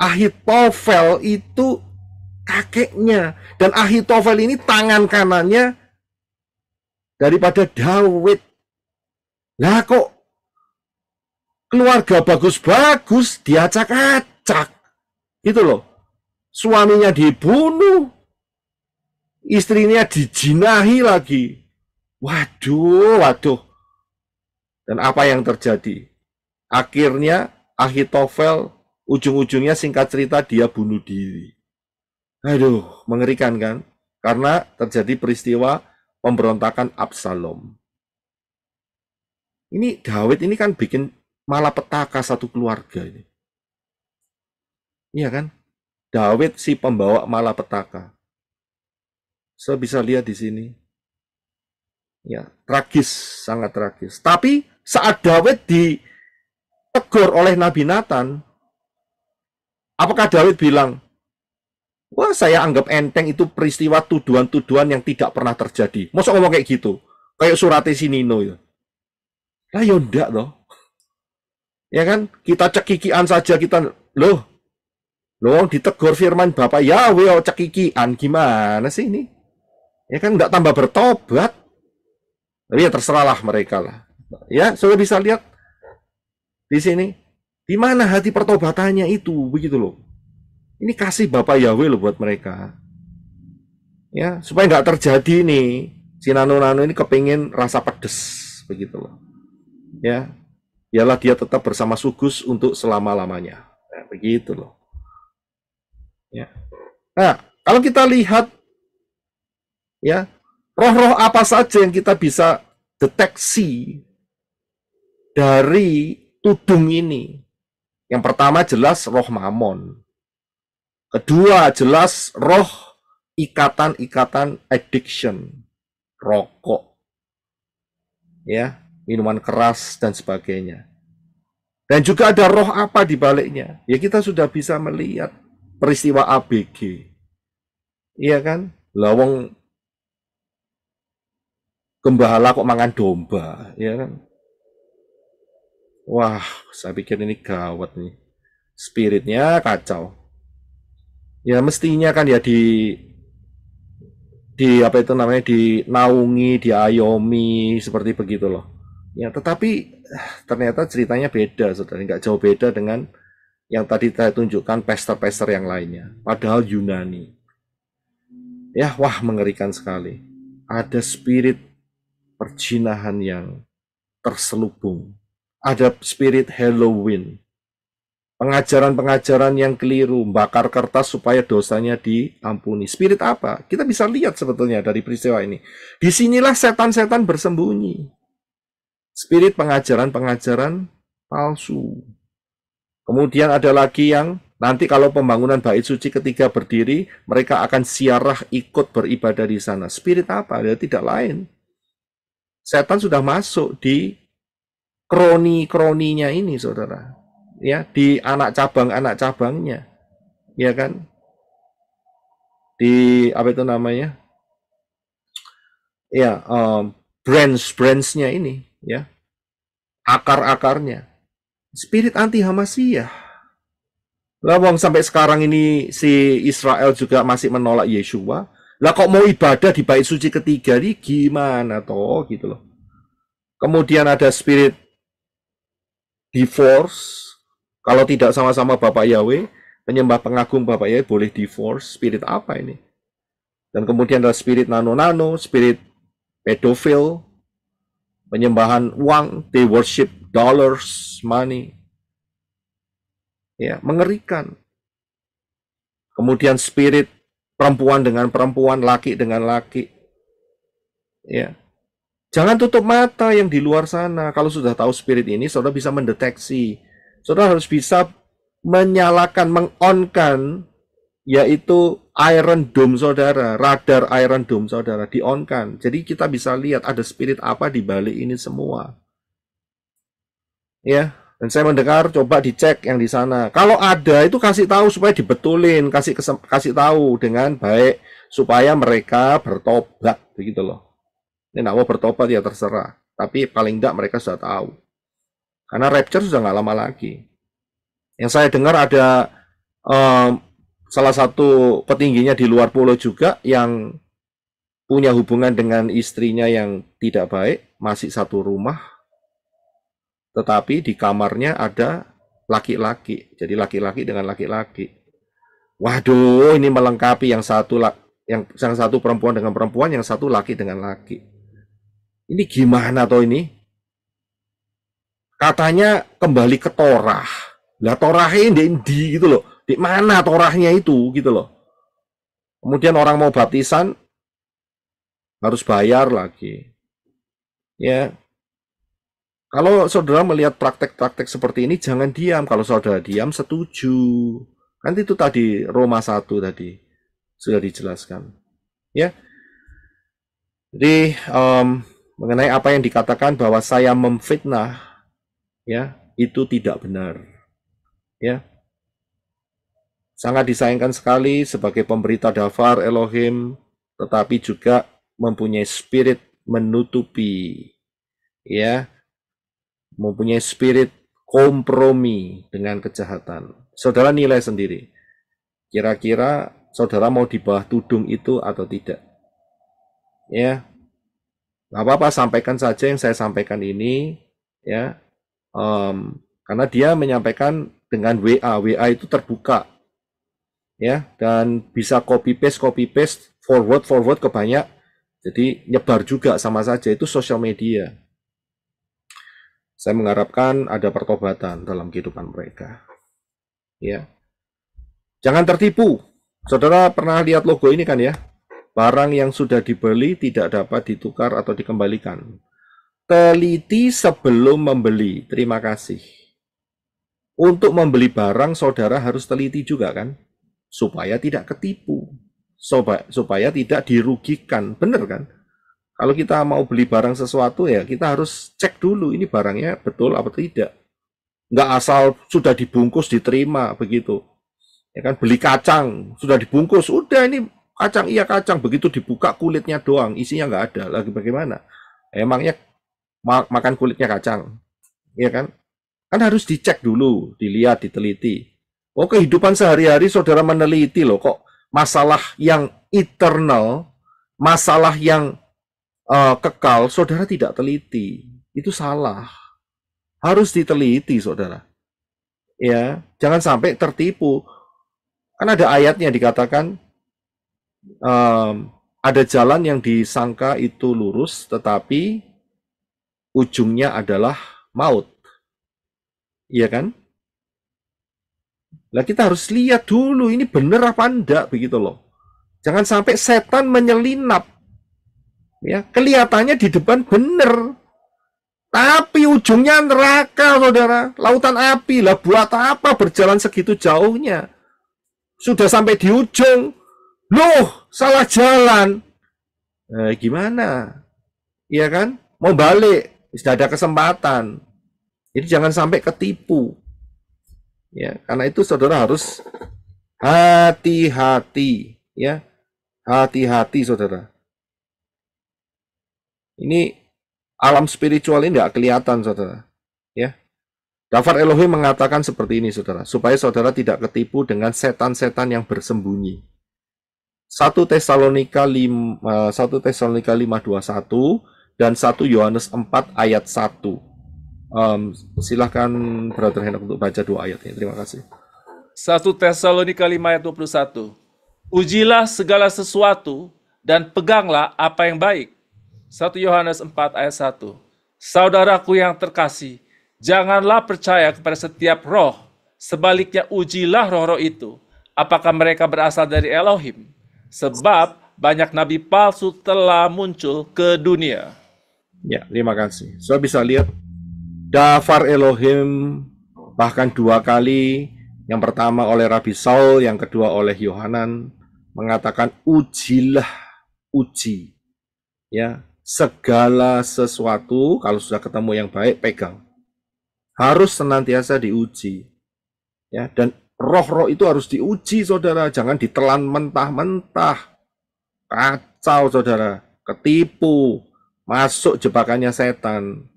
Ahitofel itu kakeknya dan Ahitofel ini tangan kanannya daripada Dawid. Lah kok keluarga bagus-bagus diacak-acak. itu loh. Suaminya dibunuh, istrinya dijinahi lagi. Waduh, waduh. Dan apa yang terjadi? Akhirnya Ahitofel ujung-ujungnya singkat cerita dia bunuh diri. Aduh, mengerikan kan? Karena terjadi peristiwa pemberontakan Absalom. Ini Dawid ini kan bikin malapetaka satu keluarga ini. Iya kan? Dawid si pembawa malapetaka. Saya bisa lihat di sini. Ya, tragis, sangat tragis. Tapi saat Daud ditegur oleh Nabi Nathan, apakah Daud bilang, Wah, saya anggap enteng itu peristiwa tuduhan-tuduhan yang tidak pernah terjadi. Masa ngomong kayak gitu? Kayak surati sini, ya. Lah ya enggak loh. Ya kan? Kita cekikian saja kita loh. Loh, ditegur firman Bapak Ya, weo oh, cekikian gimana sih ini? ya kan nggak tambah bertobat tapi ya terserahlah mereka lah ya sudah bisa lihat di sini di mana hati pertobatannya itu begitu loh ini kasih Bapak Yahweh loh buat mereka ya supaya nggak terjadi nih si Nano Nano ini kepingin rasa pedes begitu loh ya biarlah dia tetap bersama Sugus untuk selama lamanya nah, begitu loh ya nah kalau kita lihat ya roh-roh apa saja yang kita bisa deteksi dari tudung ini. Yang pertama jelas roh mamon. Kedua jelas roh ikatan-ikatan addiction, rokok, ya, minuman keras dan sebagainya. Dan juga ada roh apa di baliknya? Ya kita sudah bisa melihat peristiwa ABG. Iya kan? Lawang Gembala kok mangan domba, ya kan? Wah, saya pikir ini gawat nih. Spiritnya kacau. Ya mestinya kan ya di di apa itu namanya di naungi, diayomi seperti begitu loh. Ya, tetapi eh, ternyata ceritanya beda, saudara. Nggak jauh beda dengan yang tadi saya tunjukkan pester-pester yang lainnya. Padahal Yunani. Ya, wah mengerikan sekali. Ada spirit perjinahan yang terselubung, ada spirit Halloween, pengajaran-pengajaran yang keliru, bakar kertas supaya dosanya diampuni. Spirit apa? Kita bisa lihat sebetulnya dari peristiwa ini. Disinilah setan-setan bersembunyi. Spirit pengajaran-pengajaran palsu. Kemudian ada lagi yang nanti kalau pembangunan bait suci ketiga berdiri, mereka akan siarah ikut beribadah di sana. Spirit apa? Ya tidak lain setan sudah masuk di kroni-kroninya ini, saudara. Ya, di anak cabang-anak cabangnya, ya kan? Di apa itu namanya? Ya, um, eh, branch-branchnya ini, ya, akar-akarnya. Spirit anti hamasiah Lah, wong sampai sekarang ini si Israel juga masih menolak Yeshua lah kok mau ibadah di bait suci ketiga ini gimana toh gitu loh. Kemudian ada spirit divorce. Kalau tidak sama-sama Bapak Yahweh, penyembah pengagum Bapak Yahweh boleh divorce. Spirit apa ini? Dan kemudian ada spirit nano-nano, spirit pedofil, penyembahan uang, they worship dollars, money. Ya, mengerikan. Kemudian spirit perempuan dengan perempuan, laki dengan laki. Ya. Jangan tutup mata yang di luar sana. Kalau sudah tahu spirit ini, saudara bisa mendeteksi. Saudara harus bisa menyalakan, mengonkan, yaitu iron dome saudara, radar iron dome saudara, dionkan. Jadi kita bisa lihat ada spirit apa di balik ini semua. Ya, dan saya mendengar coba dicek yang di sana kalau ada itu kasih tahu supaya dibetulin kasih kasih tahu dengan baik supaya mereka bertobat begitu loh ini tidak mau bertobat ya terserah tapi paling tidak mereka sudah tahu karena rapture sudah nggak lama lagi yang saya dengar ada um, salah satu petingginya di luar pulau juga yang punya hubungan dengan istrinya yang tidak baik masih satu rumah tetapi di kamarnya ada laki-laki. Jadi laki-laki dengan laki-laki. Waduh, ini melengkapi yang satu yang yang satu perempuan dengan perempuan, yang satu laki dengan laki. Ini gimana toh ini? Katanya kembali ke Torah. Lah Torahnya di, di gitu loh. Di mana Torahnya itu gitu loh. Kemudian orang mau baptisan harus bayar lagi. Ya, kalau saudara melihat praktek-praktek seperti ini, jangan diam. Kalau saudara diam, setuju. Kan itu tadi Roma 1 tadi sudah dijelaskan. Ya. Jadi um, mengenai apa yang dikatakan bahwa saya memfitnah, ya itu tidak benar. Ya. Sangat disayangkan sekali sebagai pemberita dafar Elohim, tetapi juga mempunyai spirit menutupi, ya mempunyai spirit kompromi dengan kejahatan. Saudara nilai sendiri. Kira-kira saudara mau di bawah tudung itu atau tidak. Ya. nggak apa-apa, sampaikan saja yang saya sampaikan ini. ya um, Karena dia menyampaikan dengan WA. WA itu terbuka. ya Dan bisa copy paste, copy paste, forward, forward ke banyak. Jadi nyebar juga sama saja. Itu sosial media saya mengharapkan ada pertobatan dalam kehidupan mereka. Ya. Jangan tertipu. Saudara pernah lihat logo ini kan ya? Barang yang sudah dibeli tidak dapat ditukar atau dikembalikan. Teliti sebelum membeli. Terima kasih. Untuk membeli barang saudara harus teliti juga kan? Supaya tidak ketipu. supaya tidak dirugikan. Benar kan? Kalau kita mau beli barang sesuatu ya kita harus cek dulu ini barangnya betul apa tidak. Nggak asal sudah dibungkus diterima begitu. Ya kan beli kacang sudah dibungkus, udah ini kacang iya kacang begitu dibuka kulitnya doang, isinya nggak ada. Lagi bagaimana? Emangnya mak makan kulitnya kacang, ya kan? Kan harus dicek dulu, dilihat, diteliti. Oh kehidupan sehari-hari saudara meneliti loh kok masalah yang eternal, masalah yang uh, kekal, saudara tidak teliti. Itu salah. Harus diteliti, saudara. Ya, jangan sampai tertipu. Kan ada ayatnya dikatakan um, ada jalan yang disangka itu lurus, tetapi ujungnya adalah maut. Iya kan? Lah kita harus lihat dulu ini benar apa enggak begitu loh. Jangan sampai setan menyelinap Ya, kelihatannya di depan bener, Tapi ujungnya neraka, saudara. Lautan api. Lah buat apa berjalan segitu jauhnya? Sudah sampai di ujung. Loh, salah jalan. Nah, gimana? Iya kan? Mau balik. Sudah ada kesempatan. Jadi jangan sampai ketipu. Ya, karena itu saudara harus hati-hati. Ya, hati-hati saudara. Ini alam spiritual ini tidak kelihatan, saudara. Ya, David Elohim mengatakan seperti ini, saudara, supaya saudara tidak ketipu dengan setan-setan yang bersembunyi. 1 Tesalonika 5, 1 eh, Tesalonika 521 dan 1 Yohanes 4 ayat 1. Um, silahkan Brother Henok untuk baca dua ayat ini. Terima kasih. 1 Tesalonika 5 ayat 21. Ujilah segala sesuatu dan peganglah apa yang baik 1 Yohanes 4 ayat 1. Saudaraku yang terkasih, janganlah percaya kepada setiap roh, sebaliknya ujilah roh-roh itu, apakah mereka berasal dari Elohim. Sebab banyak nabi palsu telah muncul ke dunia. Ya, terima kasih. Saya so, bisa lihat Dafar Elohim bahkan dua kali, yang pertama oleh Rabi Saul, yang kedua oleh Yohanan, mengatakan ujilah uji. Ya, segala sesuatu kalau sudah ketemu yang baik pegang. Harus senantiasa diuji. Ya, dan roh-roh itu harus diuji Saudara, jangan ditelan mentah-mentah. Kacau Saudara, ketipu, masuk jebakannya setan.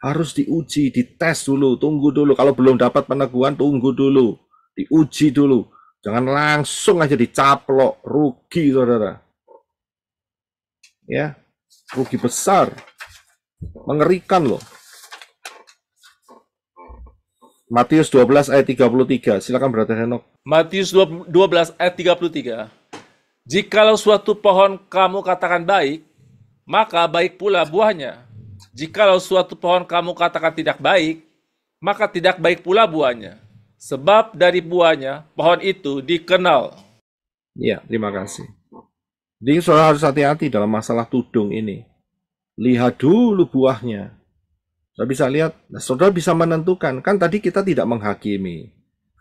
Harus diuji, dites dulu, tunggu dulu. Kalau belum dapat peneguhan, tunggu dulu. Diuji dulu. Jangan langsung aja dicaplok, rugi Saudara. Ya, rugi besar mengerikan loh Matius 12 ayat 33 silakan berarti Henok Matius 12 ayat 33 Jikalau suatu pohon kamu katakan baik maka baik pula buahnya Jikalau suatu pohon kamu katakan tidak baik maka tidak baik pula buahnya sebab dari buahnya pohon itu dikenal ya terima kasih jadi saudara harus hati-hati dalam masalah tudung ini. Lihat dulu buahnya. Saudara bisa lihat, nah, saudara bisa menentukan. Kan tadi kita tidak menghakimi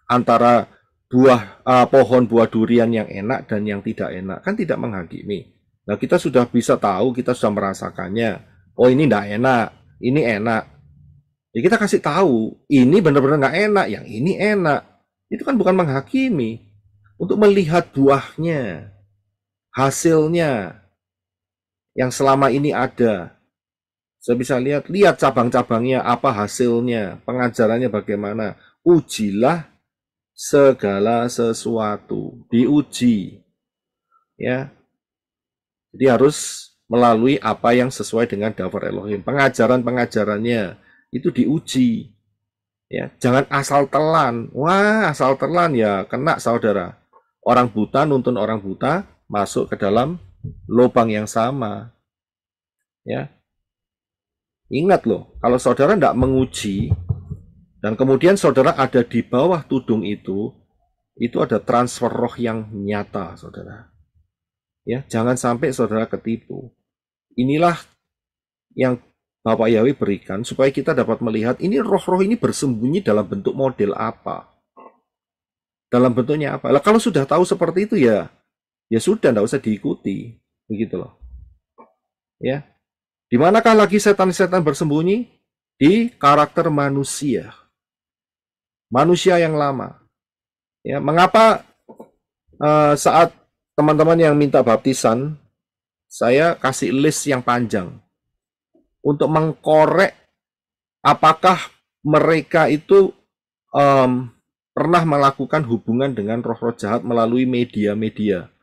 antara buah uh, pohon buah durian yang enak dan yang tidak enak. Kan tidak menghakimi. Nah kita sudah bisa tahu, kita sudah merasakannya. Oh ini tidak enak, ini enak. Ya kita kasih tahu, ini benar-benar nggak enak, yang ini enak. Itu kan bukan menghakimi. Untuk melihat buahnya hasilnya yang selama ini ada. Saya bisa lihat, lihat cabang-cabangnya, apa hasilnya, pengajarannya bagaimana. Ujilah segala sesuatu, diuji. Ya. Jadi harus melalui apa yang sesuai dengan daftar Elohim. Pengajaran-pengajarannya itu diuji. Ya, jangan asal telan. Wah, asal telan ya kena saudara. Orang buta nuntun orang buta, masuk ke dalam lubang yang sama. Ya. Ingat loh, kalau saudara tidak menguji dan kemudian saudara ada di bawah tudung itu, itu ada transfer roh yang nyata, saudara. Ya, jangan sampai saudara ketipu. Inilah yang Bapak Yahweh berikan supaya kita dapat melihat ini roh-roh ini bersembunyi dalam bentuk model apa. Dalam bentuknya apa. Nah, kalau sudah tahu seperti itu ya ya sudah tidak usah diikuti begitu loh ya di manakah lagi setan-setan bersembunyi di karakter manusia manusia yang lama ya mengapa uh, saat teman-teman yang minta baptisan saya kasih list yang panjang untuk mengkorek apakah mereka itu um, pernah melakukan hubungan dengan roh-roh jahat melalui media-media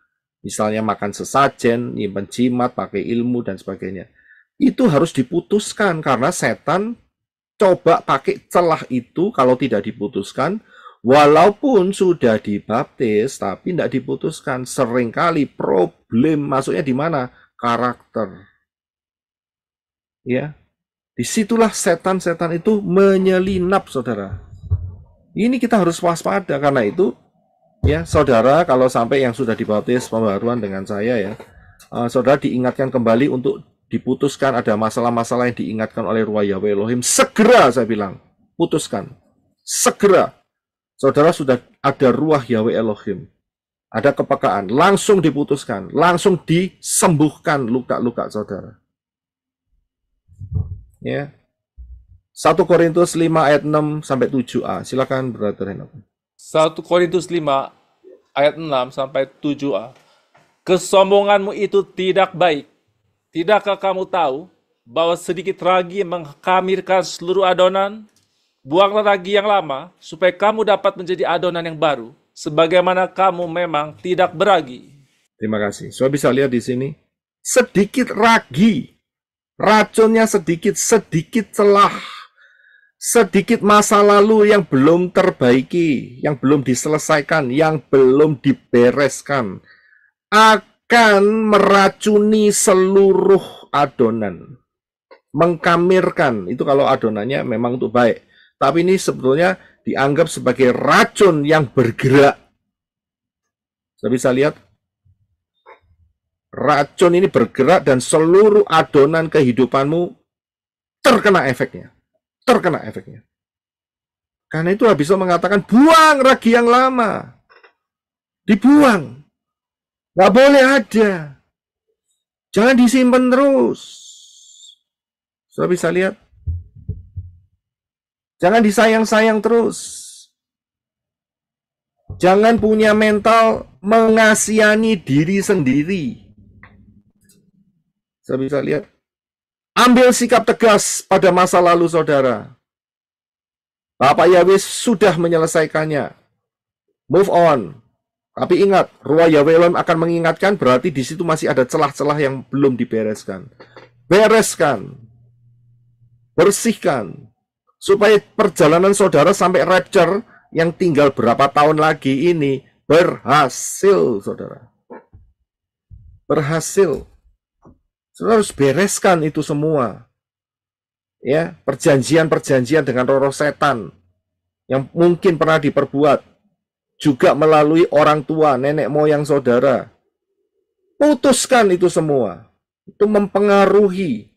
Misalnya makan sesajen, nyimpen jimat, pakai ilmu, dan sebagainya. Itu harus diputuskan karena setan coba pakai celah itu kalau tidak diputuskan, walaupun sudah dibaptis, tapi tidak diputuskan. Seringkali problem masuknya di mana? Karakter. Ya, disitulah setan-setan itu menyelinap, saudara. Ini kita harus waspada karena itu ya saudara kalau sampai yang sudah dibaptis pembaruan dengan saya ya uh, saudara diingatkan kembali untuk diputuskan ada masalah-masalah yang diingatkan oleh Ruah Yahweh Elohim segera saya bilang putuskan segera saudara sudah ada Ruah Yahweh Elohim ada kepekaan langsung diputuskan langsung disembuhkan luka-luka saudara ya 1 Korintus 5 ayat 6 sampai 7a silakan Brother Henok 1 Korintus 5 ayat 6 sampai 7a. Kesombonganmu itu tidak baik. Tidakkah kamu tahu bahwa sedikit ragi mengkamirkan seluruh adonan? Buanglah ragi yang lama supaya kamu dapat menjadi adonan yang baru sebagaimana kamu memang tidak beragi. Terima kasih. So bisa lihat di sini sedikit ragi. Racunnya sedikit, sedikit celah sedikit masa lalu yang belum terbaiki, yang belum diselesaikan, yang belum dibereskan akan meracuni seluruh adonan. Mengkamirkan, itu kalau adonannya memang untuk baik. Tapi ini sebetulnya dianggap sebagai racun yang bergerak. Saya bisa lihat racun ini bergerak dan seluruh adonan kehidupanmu terkena efeknya terkena efeknya. Karena itu habis itu mengatakan, buang ragi yang lama. Dibuang. Nggak boleh ada. Jangan disimpan terus. Sudah bisa lihat. Jangan disayang-sayang terus. Jangan punya mental mengasihani diri sendiri. Saya bisa lihat Ambil sikap tegas pada masa lalu saudara. Bapak Yahweh sudah menyelesaikannya. Move on. Tapi ingat, Ruah Yahwelon akan mengingatkan berarti di situ masih ada celah-celah yang belum dibereskan. Bereskan. Bersihkan. Supaya perjalanan saudara sampai rapture yang tinggal berapa tahun lagi ini berhasil, saudara. Berhasil. Saudara harus bereskan itu semua. Ya, perjanjian-perjanjian dengan roh-roh setan yang mungkin pernah diperbuat juga melalui orang tua, nenek moyang saudara. Putuskan itu semua. Itu mempengaruhi.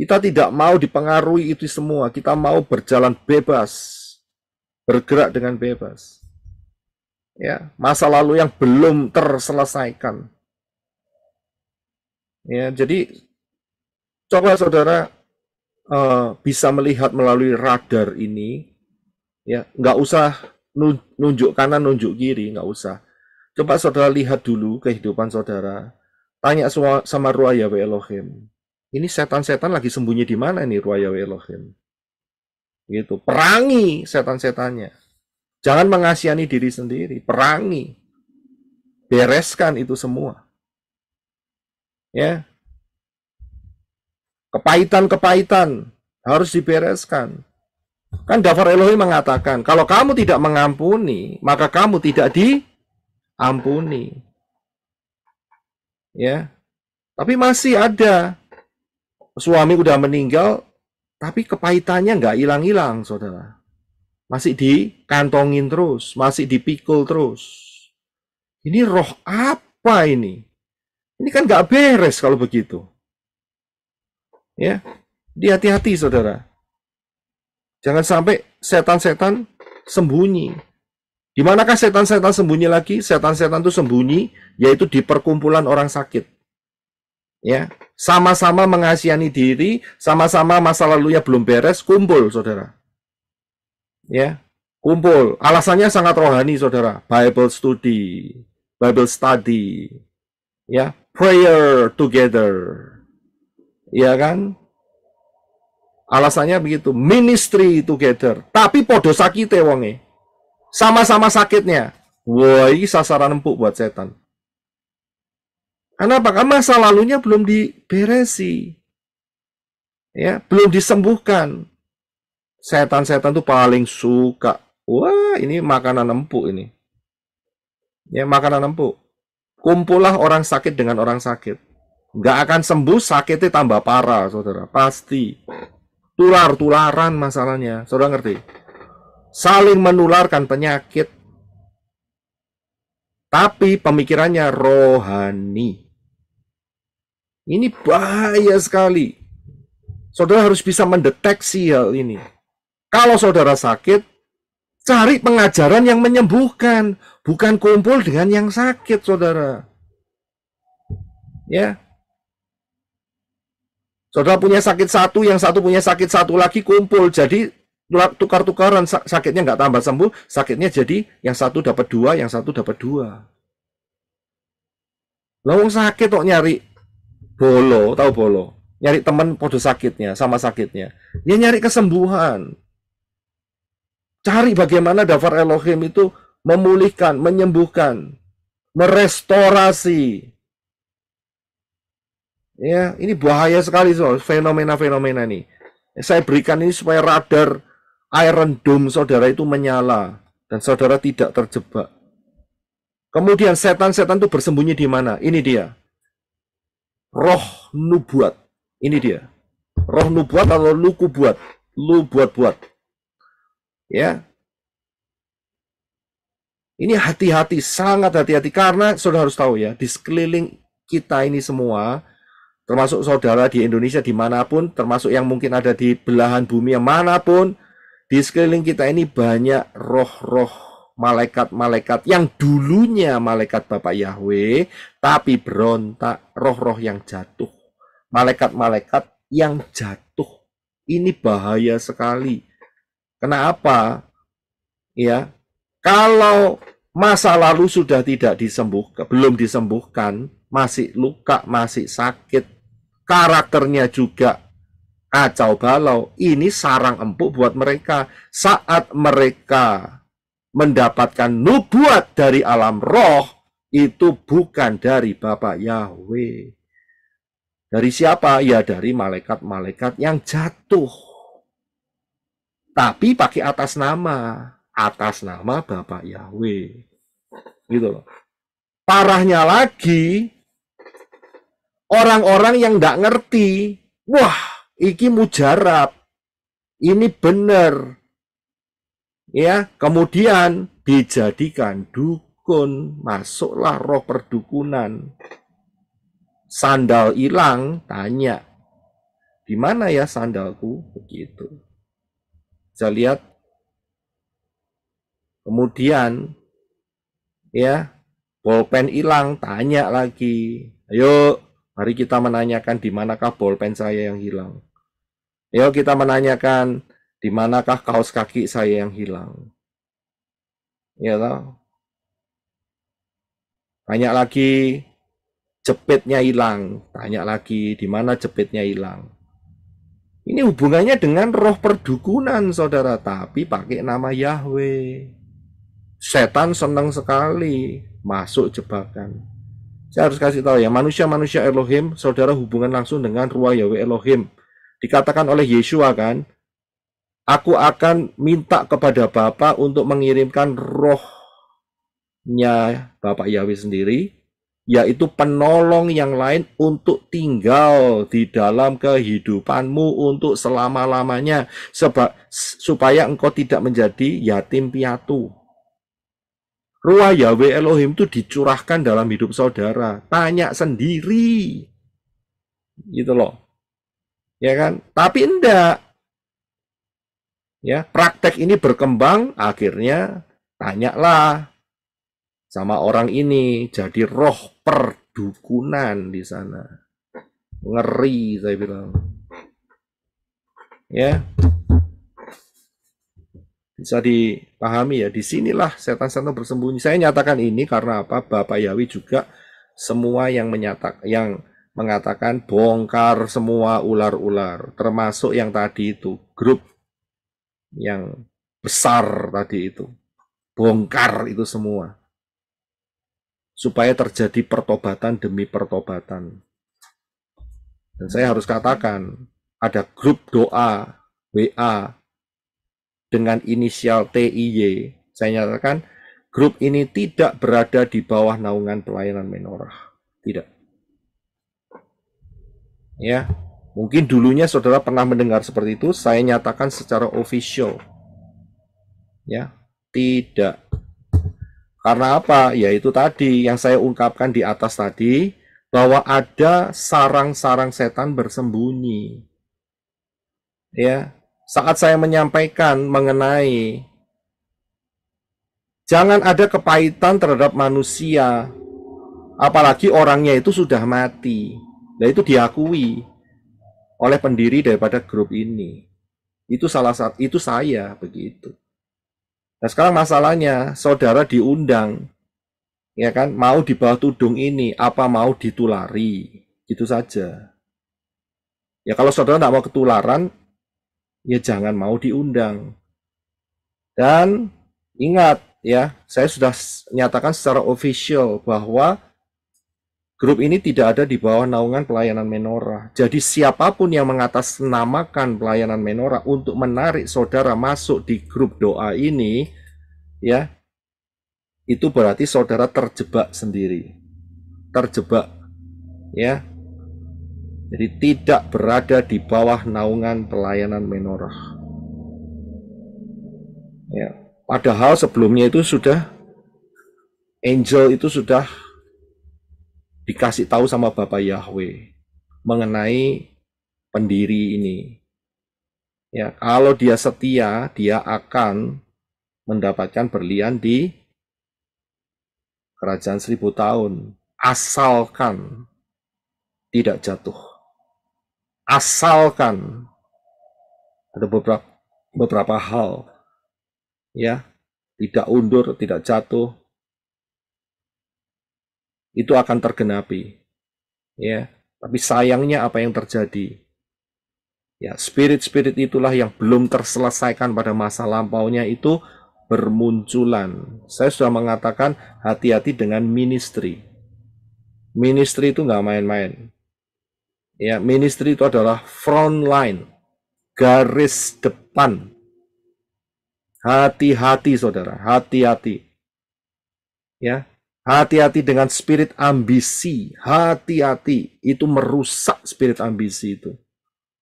Kita tidak mau dipengaruhi itu semua. Kita mau berjalan bebas. Bergerak dengan bebas. Ya, masa lalu yang belum terselesaikan Ya, jadi coba saudara uh, bisa melihat melalui radar ini, ya nggak usah nunjuk kanan, nunjuk kiri, nggak usah. Coba saudara lihat dulu kehidupan saudara. Tanya sama Ruah Yahweh Elohim. Ini setan-setan lagi sembunyi di mana ini Ruah Yahweh Elohim? Gitu. Perangi setan-setannya. Jangan mengasihani diri sendiri. Perangi. Bereskan itu semua ya kepahitan-kepahitan harus dibereskan. Kan Dafar Elohim mengatakan, kalau kamu tidak mengampuni, maka kamu tidak diampuni. Ya. Tapi masih ada suami udah meninggal, tapi kepahitannya nggak hilang-hilang, saudara. Masih dikantongin terus, masih dipikul terus. Ini roh apa ini? Ini kan gak beres kalau begitu. Ya, dihati-hati saudara. Jangan sampai setan-setan sembunyi. Di manakah setan-setan sembunyi lagi? Setan-setan itu sembunyi, yaitu di perkumpulan orang sakit. Ya, sama-sama mengasihani diri, sama-sama masa lalunya belum beres, kumpul, saudara. Ya, kumpul. Alasannya sangat rohani, saudara. Bible study, Bible study, ya prayer together ya kan alasannya begitu ministry together tapi podo sakit wonge sama-sama sakitnya woi sasaran empuk buat setan kenapa karena masa lalunya belum diberesi ya belum disembuhkan setan-setan tuh paling suka wah ini makanan empuk ini ya makanan empuk Kumpulah orang sakit dengan orang sakit. Nggak akan sembuh, sakitnya tambah parah, saudara. Pasti. Tular-tularan masalahnya. Saudara ngerti? Saling menularkan penyakit. Tapi pemikirannya rohani. Ini bahaya sekali. Saudara harus bisa mendeteksi hal ini. Kalau saudara sakit, Cari pengajaran yang menyembuhkan, bukan kumpul dengan yang sakit, saudara. Ya, Saudara punya sakit satu, yang satu punya sakit satu lagi kumpul. Jadi tukar-tukaran sakitnya nggak tambah sembuh, sakitnya jadi yang satu dapat dua, yang satu dapat dua. Lawang sakit kok nyari bolo, tahu bolo? Nyari teman podo sakitnya, sama sakitnya. Dia nyari kesembuhan. Cari bagaimana Dafar Elohim itu memulihkan, menyembuhkan, merestorasi. Ya, ini bahaya sekali soal fenomena-fenomena ini. Saya berikan ini supaya radar Iron Dome saudara itu menyala dan saudara tidak terjebak. Kemudian setan-setan itu bersembunyi di mana? Ini dia. Roh nubuat. Ini dia. Roh nubuat atau luku buat. Lu buat-buat. Ya. Ini hati-hati, sangat hati-hati karena Saudara harus tahu ya, di sekeliling kita ini semua termasuk saudara di Indonesia dimanapun, termasuk yang mungkin ada di belahan bumi yang manapun, di sekeliling kita ini banyak roh-roh malaikat-malaikat yang dulunya malaikat Bapak Yahweh, tapi berontak roh-roh yang jatuh. Malaikat-malaikat yang jatuh. Ini bahaya sekali. Kenapa? Ya, kalau masa lalu sudah tidak disembuhkan, belum disembuhkan, masih luka, masih sakit, karakternya juga kacau balau. Ini sarang empuk buat mereka saat mereka mendapatkan nubuat dari alam roh itu bukan dari Bapak Yahweh. Dari siapa? Ya dari malaikat-malaikat yang jatuh tapi pakai atas nama atas nama Bapak Yahweh gitu loh parahnya lagi orang-orang yang nggak ngerti wah iki mujarab ini benar ya kemudian dijadikan dukun masuklah roh perdukunan sandal hilang tanya di mana ya sandalku begitu bisa lihat. Kemudian ya, bolpen hilang, tanya lagi. Ayo, mari kita menanyakan di manakah bolpen saya yang hilang. Ayo kita menanyakan di manakah kaos kaki saya yang hilang. Ya tahu Tanya lagi, jepitnya hilang. Tanya lagi, di mana jepitnya hilang. Ini hubungannya dengan roh perdukunan, saudara. Tapi pakai nama Yahweh. Setan senang sekali masuk jebakan. Saya harus kasih tahu ya, manusia-manusia Elohim, saudara hubungan langsung dengan ruah Yahweh Elohim. Dikatakan oleh Yeshua kan, Aku akan minta kepada Bapa untuk mengirimkan rohnya Bapak Yahweh sendiri yaitu penolong yang lain untuk tinggal di dalam kehidupanmu untuk selama-lamanya sebab supaya engkau tidak menjadi yatim piatu. Ruah Yahweh Elohim itu dicurahkan dalam hidup saudara. Tanya sendiri. Gitu loh. Ya kan? Tapi enggak. Ya, praktek ini berkembang akhirnya tanyalah sama orang ini jadi roh perdukunan di sana. Ngeri saya bilang. Ya. Bisa dipahami ya, di sinilah setan-setan bersembunyi. Saya nyatakan ini karena apa? Bapak Yawi juga semua yang menyatakan yang mengatakan bongkar semua ular-ular, termasuk yang tadi itu, grup yang besar tadi itu. Bongkar itu semua supaya terjadi pertobatan demi pertobatan. Dan saya harus katakan, ada grup doa WA dengan inisial TIY. Saya nyatakan grup ini tidak berada di bawah naungan pelayanan menorah. Tidak. Ya, mungkin dulunya saudara pernah mendengar seperti itu, saya nyatakan secara official. Ya, tidak karena apa? Yaitu tadi yang saya ungkapkan di atas tadi bahwa ada sarang-sarang setan bersembunyi. Ya, saat saya menyampaikan mengenai jangan ada kepahitan terhadap manusia, apalagi orangnya itu sudah mati. Nah, itu diakui oleh pendiri daripada grup ini. Itu salah satu itu saya begitu. Nah sekarang masalahnya saudara diundang, ya kan? Mau di bawah tudung ini, apa mau ditulari? Itu saja. Ya kalau saudara tidak mau ketularan, ya jangan mau diundang. Dan ingat ya, saya sudah nyatakan secara official bahwa Grup ini tidak ada di bawah naungan pelayanan Menora. Jadi siapapun yang mengatasnamakan pelayanan Menora untuk menarik saudara masuk di grup doa ini, ya, itu berarti saudara terjebak sendiri. Terjebak, ya. Jadi tidak berada di bawah naungan pelayanan Menora. Ya, padahal sebelumnya itu sudah angel itu sudah dikasih tahu sama Bapak Yahweh mengenai pendiri ini. Ya, kalau dia setia, dia akan mendapatkan berlian di kerajaan seribu tahun. Asalkan tidak jatuh. Asalkan ada beberapa beberapa hal ya tidak undur tidak jatuh itu akan tergenapi. Ya, tapi sayangnya apa yang terjadi? Ya, spirit-spirit itulah yang belum terselesaikan pada masa lampaunya itu bermunculan. Saya sudah mengatakan hati-hati dengan ministry. Ministry itu nggak main-main. Ya, ministry itu adalah front line, garis depan. Hati-hati saudara, hati-hati. Ya, Hati-hati dengan spirit ambisi. Hati-hati. Itu merusak spirit ambisi itu.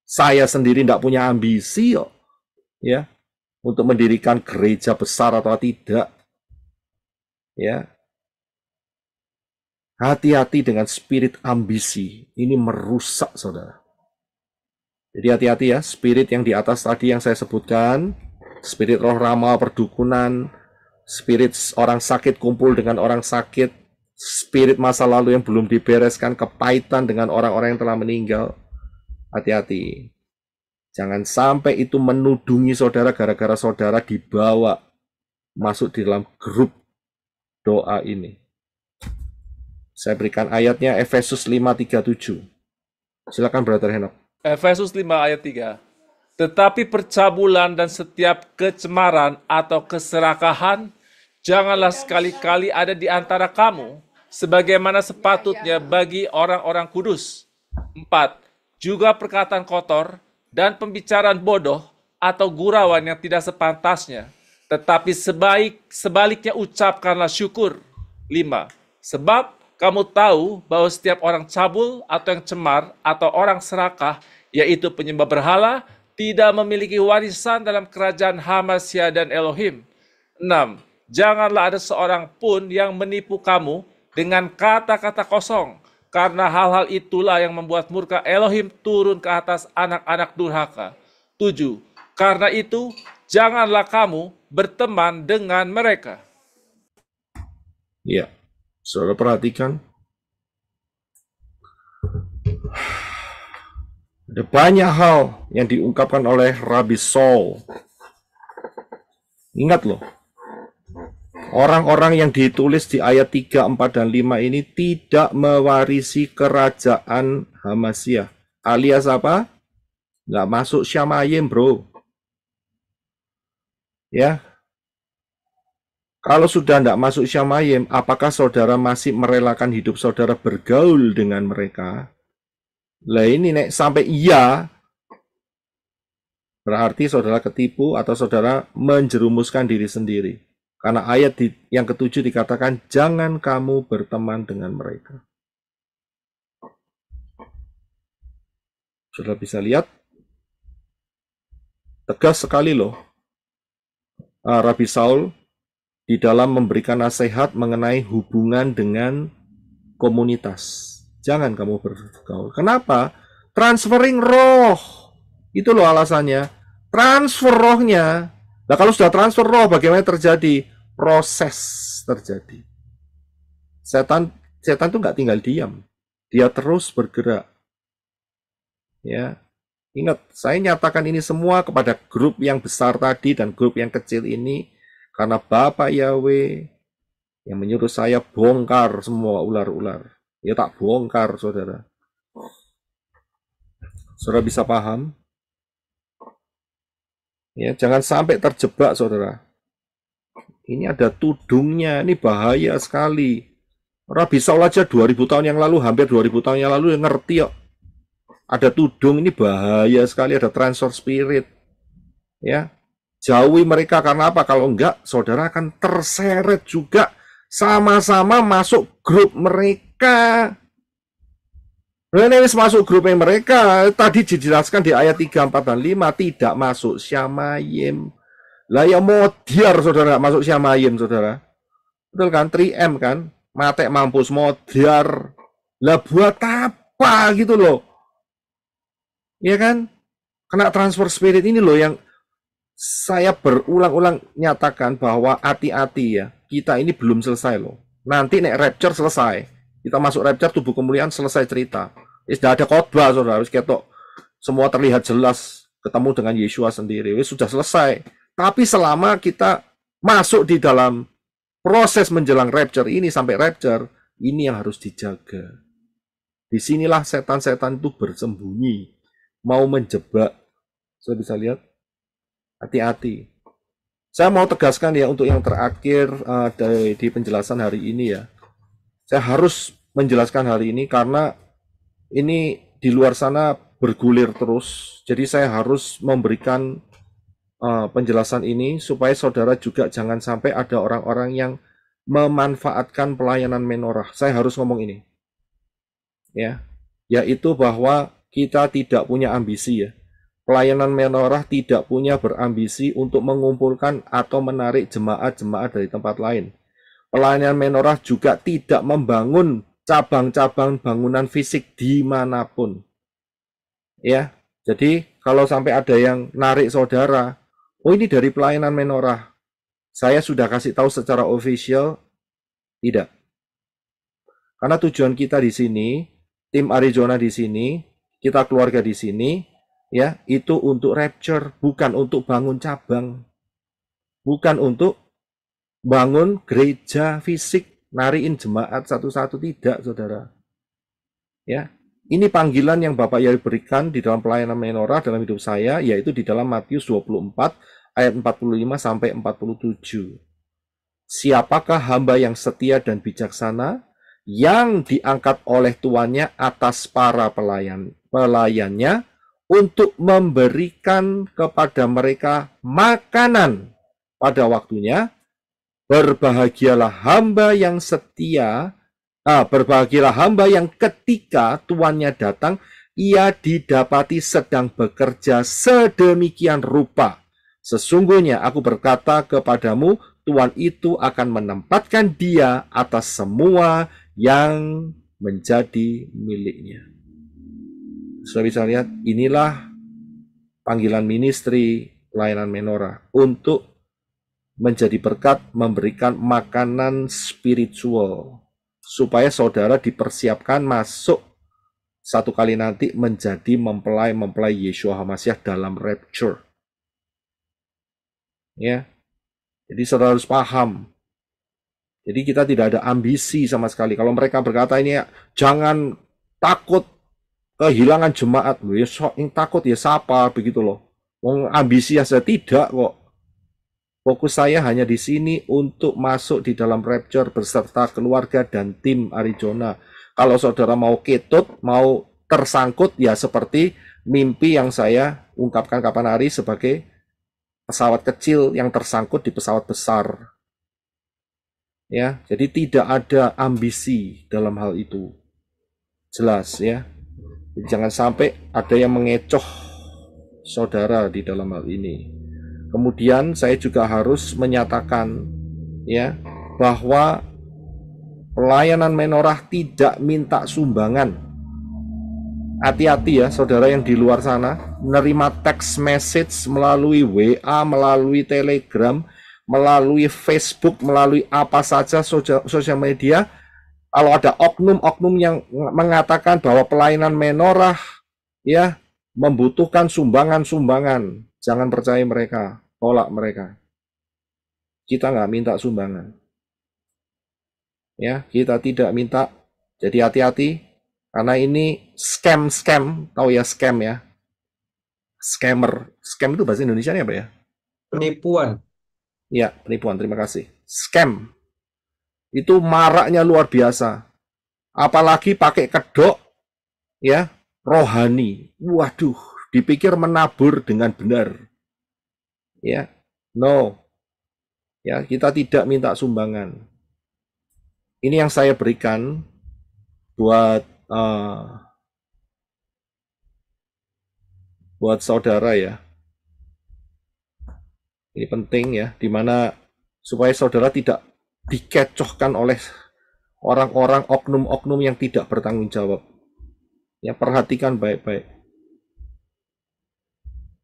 Saya sendiri tidak punya ambisi Ya. Untuk mendirikan gereja besar atau tidak. Ya. Hati-hati dengan spirit ambisi. Ini merusak saudara. Jadi hati-hati ya, spirit yang di atas tadi yang saya sebutkan, spirit roh ramal, perdukunan, spirit orang sakit kumpul dengan orang sakit, spirit masa lalu yang belum dibereskan, kepahitan dengan orang-orang yang telah meninggal. Hati-hati. Jangan sampai itu menudungi saudara gara-gara saudara dibawa masuk di dalam grup doa ini. Saya berikan ayatnya Efesus 5:37. Silakan Brother Henok. Efesus 5 ayat 3. Tetapi percabulan dan setiap kecemaran atau keserakahan Janganlah sekali-kali ada di antara kamu sebagaimana sepatutnya bagi orang-orang kudus. Empat, juga perkataan kotor dan pembicaraan bodoh atau gurauan yang tidak sepantasnya. Tetapi sebaik sebaliknya ucapkanlah syukur. Lima, sebab kamu tahu bahwa setiap orang cabul atau yang cemar atau orang serakah, yaitu penyembah berhala, tidak memiliki warisan dalam kerajaan Hamasia dan Elohim. Enam, janganlah ada seorang pun yang menipu kamu dengan kata-kata kosong, karena hal-hal itulah yang membuat murka Elohim turun ke atas anak-anak durhaka. 7. Karena itu, janganlah kamu berteman dengan mereka. Ya, saudara perhatikan. Ada banyak hal yang diungkapkan oleh Rabbi Saul. Ingat loh, Orang-orang yang ditulis di ayat 3, 4, dan 5 ini tidak mewarisi kerajaan Hamasiyah. Alias apa? Nggak masuk Syamayim, bro. Ya. Kalau sudah nggak masuk Syamayim, apakah saudara masih merelakan hidup saudara bergaul dengan mereka? Lah ini nek sampai iya, berarti saudara ketipu atau saudara menjerumuskan diri sendiri. Karena ayat di, yang ketujuh dikatakan, jangan kamu berteman dengan mereka. Sudah bisa lihat, tegas sekali loh. Uh, Rabi Saul di dalam memberikan nasihat mengenai hubungan dengan komunitas. Jangan kamu bergaul. Kenapa? Transferring roh. Itu loh alasannya. Transfer rohnya Nah, kalau sudah transfer roh, bagaimana terjadi? Proses terjadi. Setan setan itu nggak tinggal diam. Dia terus bergerak. Ya, Ingat, saya nyatakan ini semua kepada grup yang besar tadi dan grup yang kecil ini karena Bapak Yahweh yang menyuruh saya bongkar semua ular-ular. Ya tak bongkar, saudara. Saudara bisa paham? Ya, jangan sampai terjebak saudara. Ini ada tudungnya, ini bahaya sekali. Rabi Saul aja 2000 tahun yang lalu, hampir 2000 tahun yang lalu ngerti kok. Ada tudung ini bahaya sekali, ada transfer spirit. Ya. Jauhi mereka karena apa? Kalau enggak, saudara akan terseret juga sama-sama masuk grup mereka. Renewis masuk grup yang mereka. Tadi dijelaskan di ayat 3, 4, dan 5. Tidak masuk Syamayim. Lah ya modiar saudara. Masuk Syamayim saudara. Betul kan? 3M kan? Matek mampus modiar. Lah buat apa gitu loh. Iya kan? Kena transfer spirit ini loh yang saya berulang-ulang nyatakan bahwa hati-hati ya. Kita ini belum selesai loh. Nanti nek rapture selesai kita masuk rapture tubuh kemuliaan selesai cerita. Wis ada khotbah Saudara, wis ketok semua terlihat jelas ketemu dengan Yesus sendiri. Wis sudah selesai. Tapi selama kita masuk di dalam proses menjelang rapture ini sampai rapture, ini yang harus dijaga. Disinilah setan-setan itu bersembunyi, mau menjebak. Saya bisa lihat, hati-hati. Saya mau tegaskan ya untuk yang terakhir uh, eh, di, di penjelasan hari ini ya, saya harus menjelaskan hal ini karena ini di luar sana bergulir terus. Jadi saya harus memberikan uh, penjelasan ini supaya saudara juga jangan sampai ada orang-orang yang memanfaatkan pelayanan menorah. Saya harus ngomong ini. Ya, yaitu bahwa kita tidak punya ambisi ya. Pelayanan menorah tidak punya berambisi untuk mengumpulkan atau menarik jemaat-jemaat dari tempat lain. Pelayanan menorah juga tidak membangun cabang-cabang bangunan fisik dimanapun. Ya, jadi kalau sampai ada yang narik saudara, oh ini dari pelayanan menorah, saya sudah kasih tahu secara official, tidak. Karena tujuan kita di sini, tim Arizona di sini, kita keluarga di sini, ya itu untuk rapture, bukan untuk bangun cabang, bukan untuk bangun gereja fisik nariin jemaat satu-satu tidak, saudara. Ya, ini panggilan yang Bapak Yahweh berikan di dalam pelayanan menorah dalam hidup saya, yaitu di dalam Matius 24 ayat 45 sampai 47. Siapakah hamba yang setia dan bijaksana yang diangkat oleh tuannya atas para pelayan pelayannya untuk memberikan kepada mereka makanan pada waktunya Berbahagialah hamba yang setia, ah, berbahagialah hamba yang ketika tuannya datang, ia didapati sedang bekerja sedemikian rupa. Sesungguhnya aku berkata kepadamu, tuan itu akan menempatkan dia atas semua yang menjadi miliknya. Sudah bisa lihat, inilah panggilan ministry layanan menora untuk menjadi berkat memberikan makanan spiritual supaya saudara dipersiapkan masuk satu kali nanti menjadi mempelai-mempelai Yesus Hamasyah dalam rapture. Ya. Jadi saudara harus paham. Jadi kita tidak ada ambisi sama sekali. Kalau mereka berkata ini jangan takut kehilangan jemaat. Ya, so, yang takut ya siapa begitu loh. Mau ambisi ya saya tidak kok Fokus saya hanya di sini untuk masuk di dalam rapture beserta keluarga dan tim Arizona. Kalau saudara mau ketut, mau tersangkut ya seperti mimpi yang saya ungkapkan kapan hari sebagai pesawat kecil yang tersangkut di pesawat besar. Ya, jadi tidak ada ambisi dalam hal itu. Jelas ya. Jangan sampai ada yang mengecoh saudara di dalam hal ini. Kemudian saya juga harus menyatakan ya bahwa pelayanan menorah tidak minta sumbangan. Hati-hati ya saudara yang di luar sana menerima teks message melalui WA, melalui Telegram, melalui Facebook, melalui apa saja sosial media. Kalau ada oknum-oknum yang mengatakan bahwa pelayanan menorah ya membutuhkan sumbangan-sumbangan Jangan percaya mereka, tolak mereka. Kita nggak minta sumbangan. Ya, kita tidak minta. Jadi hati-hati, karena ini scam-scam, tahu ya scam ya. Scammer, scam itu bahasa Indonesia apa ya? Penipuan. Ya, penipuan. Terima kasih. Scam. Itu maraknya luar biasa. Apalagi pakai kedok, ya, rohani. Waduh, dipikir menabur dengan benar. Ya, no. Ya, kita tidak minta sumbangan. Ini yang saya berikan buat uh, buat saudara ya. Ini penting ya, dimana supaya saudara tidak dikecohkan oleh orang-orang oknum-oknum yang tidak bertanggung jawab. Ya perhatikan baik-baik.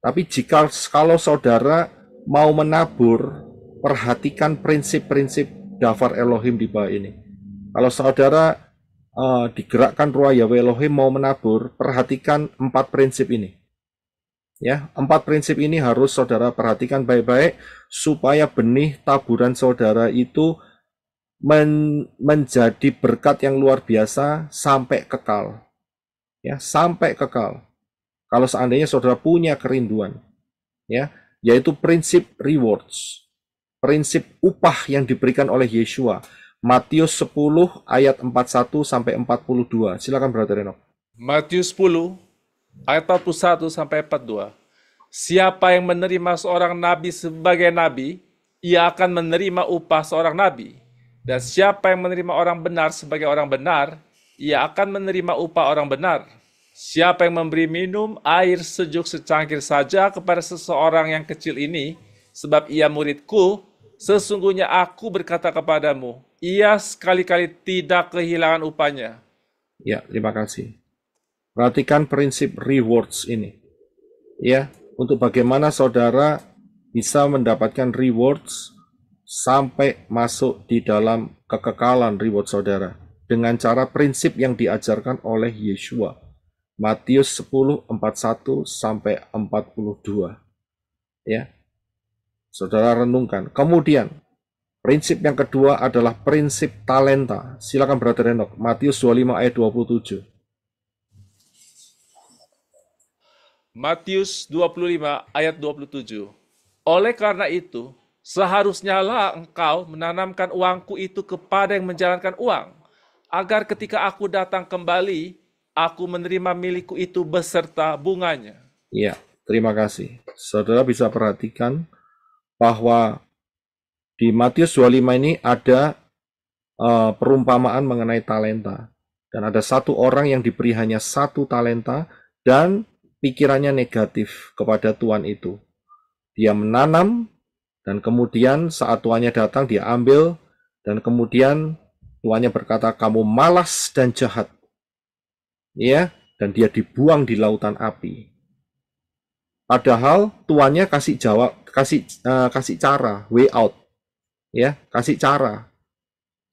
Tapi jika kalau saudara mau menabur, perhatikan prinsip-prinsip dafar Elohim di bawah ini. Kalau saudara uh, digerakkan ruah Yahweh Elohim mau menabur, perhatikan empat prinsip ini. Ya, empat prinsip ini harus saudara perhatikan baik-baik supaya benih taburan saudara itu men menjadi berkat yang luar biasa sampai kekal. Ya, sampai kekal. Kalau seandainya saudara punya kerinduan, ya, yaitu prinsip rewards, prinsip upah yang diberikan oleh Yeshua. Matius 10 ayat 41 sampai 42. Silakan Brother Reno. Matius 10 ayat 41 sampai 42. Siapa yang menerima seorang nabi sebagai nabi, ia akan menerima upah seorang nabi. Dan siapa yang menerima orang benar sebagai orang benar, ia akan menerima upah orang benar. Siapa yang memberi minum air sejuk secangkir saja kepada seseorang yang kecil ini, sebab ia muridku, sesungguhnya aku berkata kepadamu, ia sekali-kali tidak kehilangan upahnya. Ya, terima kasih. Perhatikan prinsip rewards ini. Ya, untuk bagaimana saudara bisa mendapatkan rewards sampai masuk di dalam kekekalan reward saudara dengan cara prinsip yang diajarkan oleh Yeshua Matius 10 41 sampai 42. Ya. Saudara renungkan. Kemudian prinsip yang kedua adalah prinsip talenta. Silakan Brother Renok, Matius 25 ayat 27. Matius 25 ayat 27. Oleh karena itu, seharusnya lah engkau menanamkan uangku itu kepada yang menjalankan uang, agar ketika aku datang kembali, Aku menerima milikku itu beserta bunganya. Iya, terima kasih. Saudara bisa perhatikan bahwa di Matius 25 ini ada uh, perumpamaan mengenai talenta. Dan ada satu orang yang diberi hanya satu talenta dan pikirannya negatif kepada Tuhan itu. Dia menanam dan kemudian saat tuannya datang dia ambil dan kemudian tuannya berkata kamu malas dan jahat ya, dan dia dibuang di lautan api. Padahal tuannya kasih jawab, kasih uh, kasih cara, way out, ya, kasih cara.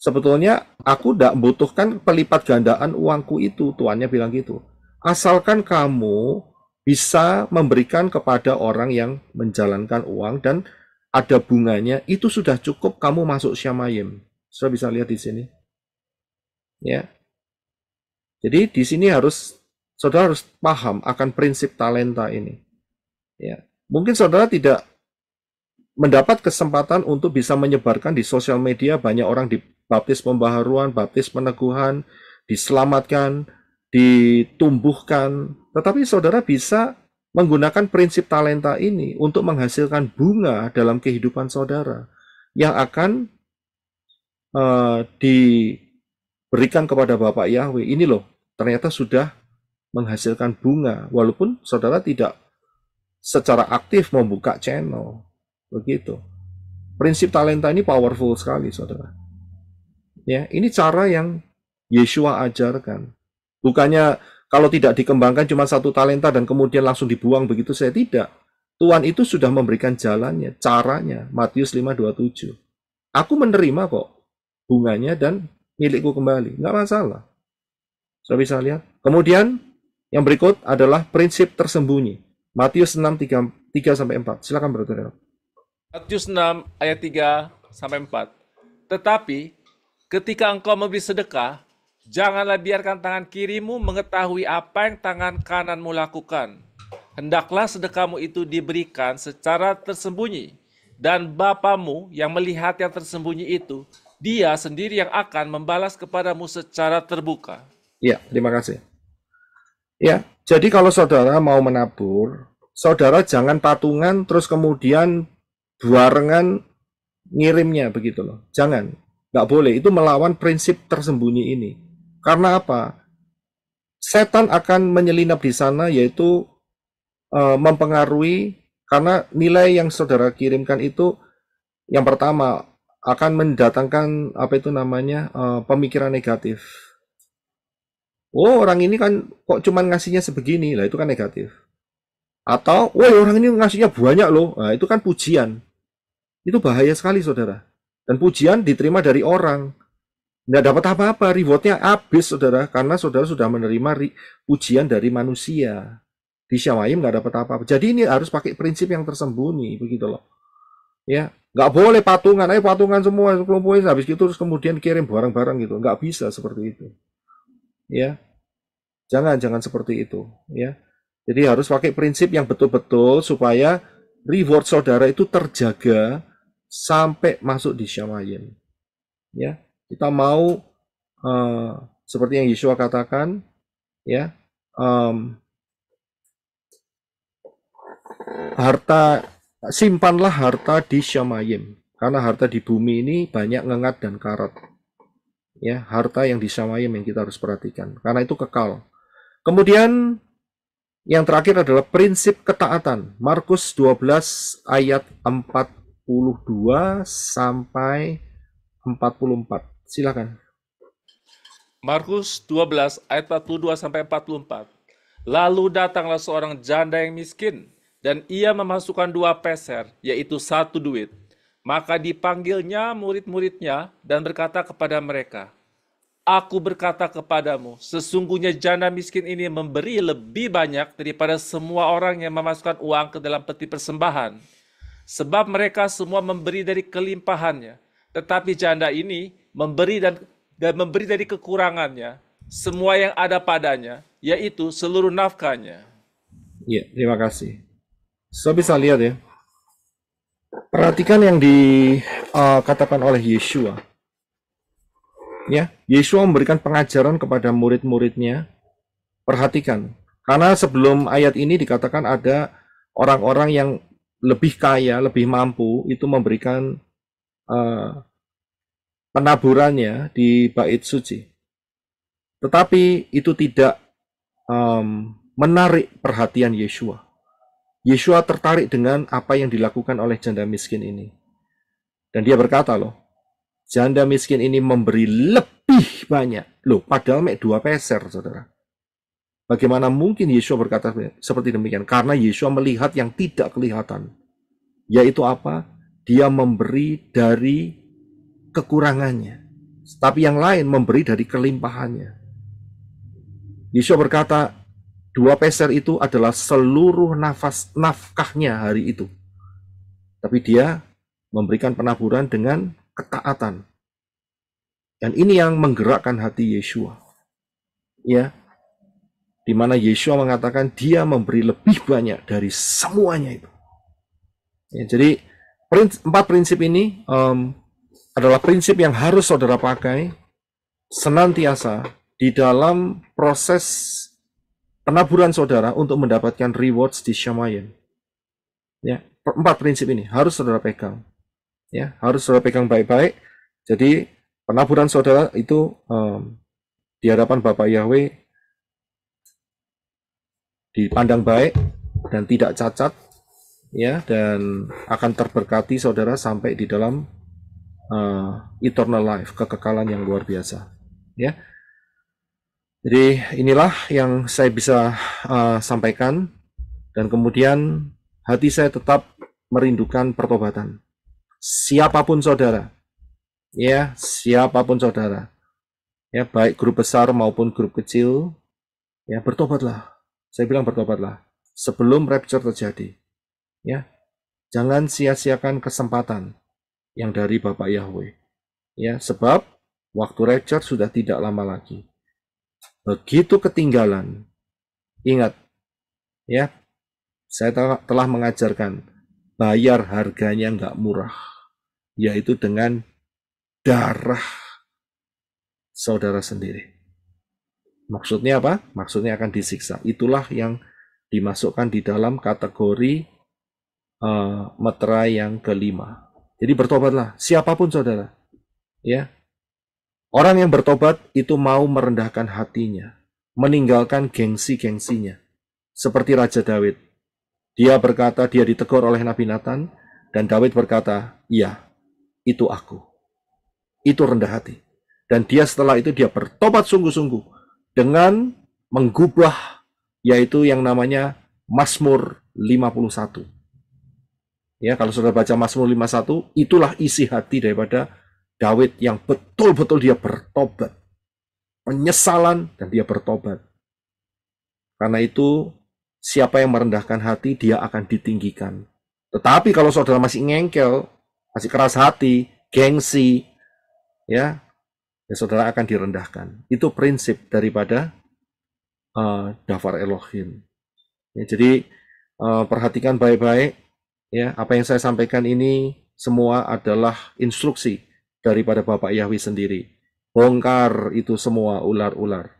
Sebetulnya aku tidak butuhkan pelipat gandaan uangku itu, tuannya bilang gitu. Asalkan kamu bisa memberikan kepada orang yang menjalankan uang dan ada bunganya, itu sudah cukup kamu masuk syamayim. Saya bisa lihat di sini. Ya, jadi di sini harus saudara harus paham akan prinsip talenta ini. Ya, mungkin saudara tidak mendapat kesempatan untuk bisa menyebarkan di sosial media banyak orang di baptis pembaharuan, baptis peneguhan, diselamatkan, ditumbuhkan. Tetapi saudara bisa menggunakan prinsip talenta ini untuk menghasilkan bunga dalam kehidupan saudara yang akan uh, diberikan kepada Bapak Yahweh. Ini loh ternyata sudah menghasilkan bunga walaupun saudara tidak secara aktif membuka channel begitu prinsip talenta ini powerful sekali saudara ya ini cara yang Yeshua ajarkan bukannya kalau tidak dikembangkan cuma satu talenta dan kemudian langsung dibuang begitu saya tidak Tuhan itu sudah memberikan jalannya caranya Matius 5:27 aku menerima kok bunganya dan milikku kembali nggak masalah saya bisa lihat. Kemudian yang berikut adalah prinsip tersembunyi. Matius 6 3, 3 sampai 4. Silakan Brother. Matius 6 ayat 3 sampai 4. Tetapi ketika engkau memberi sedekah, janganlah biarkan tangan kirimu mengetahui apa yang tangan kananmu lakukan. Hendaklah sedekahmu itu diberikan secara tersembunyi dan Bapamu yang melihat yang tersembunyi itu, dia sendiri yang akan membalas kepadamu secara terbuka. Ya, terima kasih. Ya, jadi kalau saudara mau menabur, saudara jangan patungan terus kemudian barengan ngirimnya begitu loh. Jangan. Nggak boleh. Itu melawan prinsip tersembunyi ini. Karena apa? Setan akan menyelinap di sana yaitu uh, mempengaruhi karena nilai yang saudara kirimkan itu yang pertama akan mendatangkan apa itu namanya uh, pemikiran negatif oh orang ini kan kok cuman ngasihnya sebegini lah itu kan negatif atau woi orang ini ngasihnya banyak loh nah, itu kan pujian itu bahaya sekali saudara dan pujian diterima dari orang nggak dapat apa-apa rewardnya habis saudara karena saudara sudah menerima pujian dari manusia di Syawaim nggak dapat apa-apa jadi ini harus pakai prinsip yang tersembunyi begitu loh ya nggak boleh patungan ayo patungan semua kelompoknya habis gitu terus kemudian kirim barang-barang gitu nggak bisa seperti itu ya. Jangan jangan seperti itu, ya. Jadi harus pakai prinsip yang betul-betul supaya reward saudara itu terjaga sampai masuk di Syamayim. Ya, kita mau uh, seperti yang Yeshua katakan, ya, um, harta simpanlah harta di Syamayim karena harta di bumi ini banyak ngengat dan karat ya harta yang disamai yang kita harus perhatikan karena itu kekal kemudian yang terakhir adalah prinsip ketaatan Markus 12 ayat 42 sampai 44 silakan Markus 12 ayat 42 sampai 44 lalu datanglah seorang janda yang miskin dan ia memasukkan dua peser yaitu satu duit maka dipanggilnya murid-muridnya dan berkata kepada mereka, Aku berkata kepadamu, sesungguhnya jana miskin ini memberi lebih banyak daripada semua orang yang memasukkan uang ke dalam peti persembahan. Sebab mereka semua memberi dari kelimpahannya, tetapi janda ini memberi dan, dan memberi dari kekurangannya semua yang ada padanya, yaitu seluruh nafkahnya. Ya, terima kasih. So bisa lihat ya, Perhatikan yang dikatakan eh, oleh Yeshua. Ya, Yeshua memberikan pengajaran kepada murid-muridnya. Perhatikan, karena sebelum ayat ini dikatakan ada orang-orang yang lebih kaya, lebih mampu itu memberikan uh, penaburannya di bait suci. Tetapi itu tidak um, menarik perhatian Yeshua. Yeshua tertarik dengan apa yang dilakukan oleh janda miskin ini. Dan dia berkata loh, janda miskin ini memberi lebih banyak. Loh, padahal mek dua peser, saudara. Bagaimana mungkin Yeshua berkata seperti demikian? Karena Yeshua melihat yang tidak kelihatan. Yaitu apa? Dia memberi dari kekurangannya. Tapi yang lain memberi dari kelimpahannya. Yeshua berkata, Dua peser itu adalah seluruh nafas nafkahnya hari itu. Tapi dia memberikan penaburan dengan ketaatan. Dan ini yang menggerakkan hati Yeshua. Ya. Di mana Yeshua mengatakan dia memberi lebih banyak dari semuanya itu. Ya, jadi empat prinsip ini um, adalah prinsip yang harus saudara pakai senantiasa di dalam proses penaburan saudara untuk mendapatkan rewards di Shamayan. Ya, empat prinsip ini harus saudara pegang. Ya, harus saudara pegang baik-baik. Jadi penaburan saudara itu um, di hadapan Bapak Yahweh dipandang baik dan tidak cacat ya dan akan terberkati saudara sampai di dalam uh, eternal life kekekalan yang luar biasa ya jadi inilah yang saya bisa uh, sampaikan dan kemudian hati saya tetap merindukan pertobatan. Siapapun saudara, ya siapapun saudara, ya baik grup besar maupun grup kecil, ya bertobatlah. Saya bilang bertobatlah sebelum rapture terjadi. Ya, jangan sia-siakan kesempatan yang dari Bapak Yahweh. Ya, sebab waktu rapture sudah tidak lama lagi. Begitu ketinggalan, ingat, ya, saya telah mengajarkan bayar harganya nggak murah, yaitu dengan darah saudara sendiri. Maksudnya apa? Maksudnya akan disiksa. Itulah yang dimasukkan di dalam kategori uh, meterai yang kelima. Jadi bertobatlah, siapapun saudara. Ya, Orang yang bertobat itu mau merendahkan hatinya, meninggalkan gengsi-gengsinya. Seperti Raja Dawid. Dia berkata dia ditegur oleh Nabi Nathan, dan Dawid berkata, "Ya, itu aku. Itu rendah hati. Dan dia setelah itu dia bertobat sungguh-sungguh dengan menggubah yaitu yang namanya Masmur 51. Ya, kalau Saudara baca Masmur 51, itulah isi hati daripada Dawid yang betul-betul dia bertobat. Penyesalan dan dia bertobat. Karena itu, siapa yang merendahkan hati, dia akan ditinggikan. Tetapi kalau saudara masih ngengkel, masih keras hati, gengsi, ya, ya saudara akan direndahkan. Itu prinsip daripada uh, eh, dafar Elohim. Ya, jadi uh, perhatikan baik-baik, ya, apa yang saya sampaikan ini semua adalah instruksi daripada Bapak Yahweh sendiri. Bongkar itu semua ular-ular.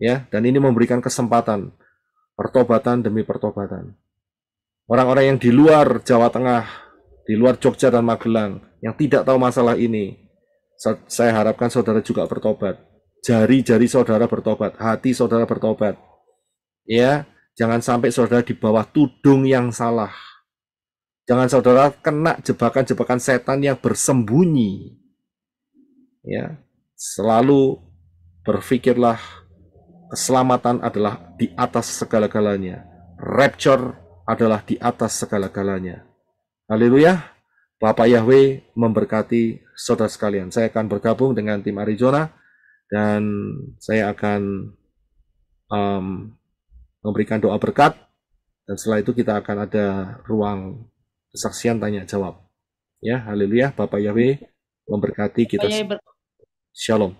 Ya, dan ini memberikan kesempatan pertobatan demi pertobatan. Orang-orang yang di luar Jawa Tengah, di luar Jogja dan Magelang yang tidak tahu masalah ini, saya harapkan saudara juga bertobat. Jari-jari saudara bertobat, hati saudara bertobat. Ya, jangan sampai saudara di bawah tudung yang salah. Jangan saudara kena jebakan-jebakan setan yang bersembunyi ya selalu berpikirlah keselamatan adalah di atas segala-galanya. Rapture adalah di atas segala-galanya. Haleluya. Bapak Yahweh memberkati saudara sekalian. Saya akan bergabung dengan tim Arizona dan saya akan um, memberikan doa berkat dan setelah itu kita akan ada ruang kesaksian tanya jawab. Ya, haleluya. Bapak Yahweh memberkati kita. Bapak Shalom.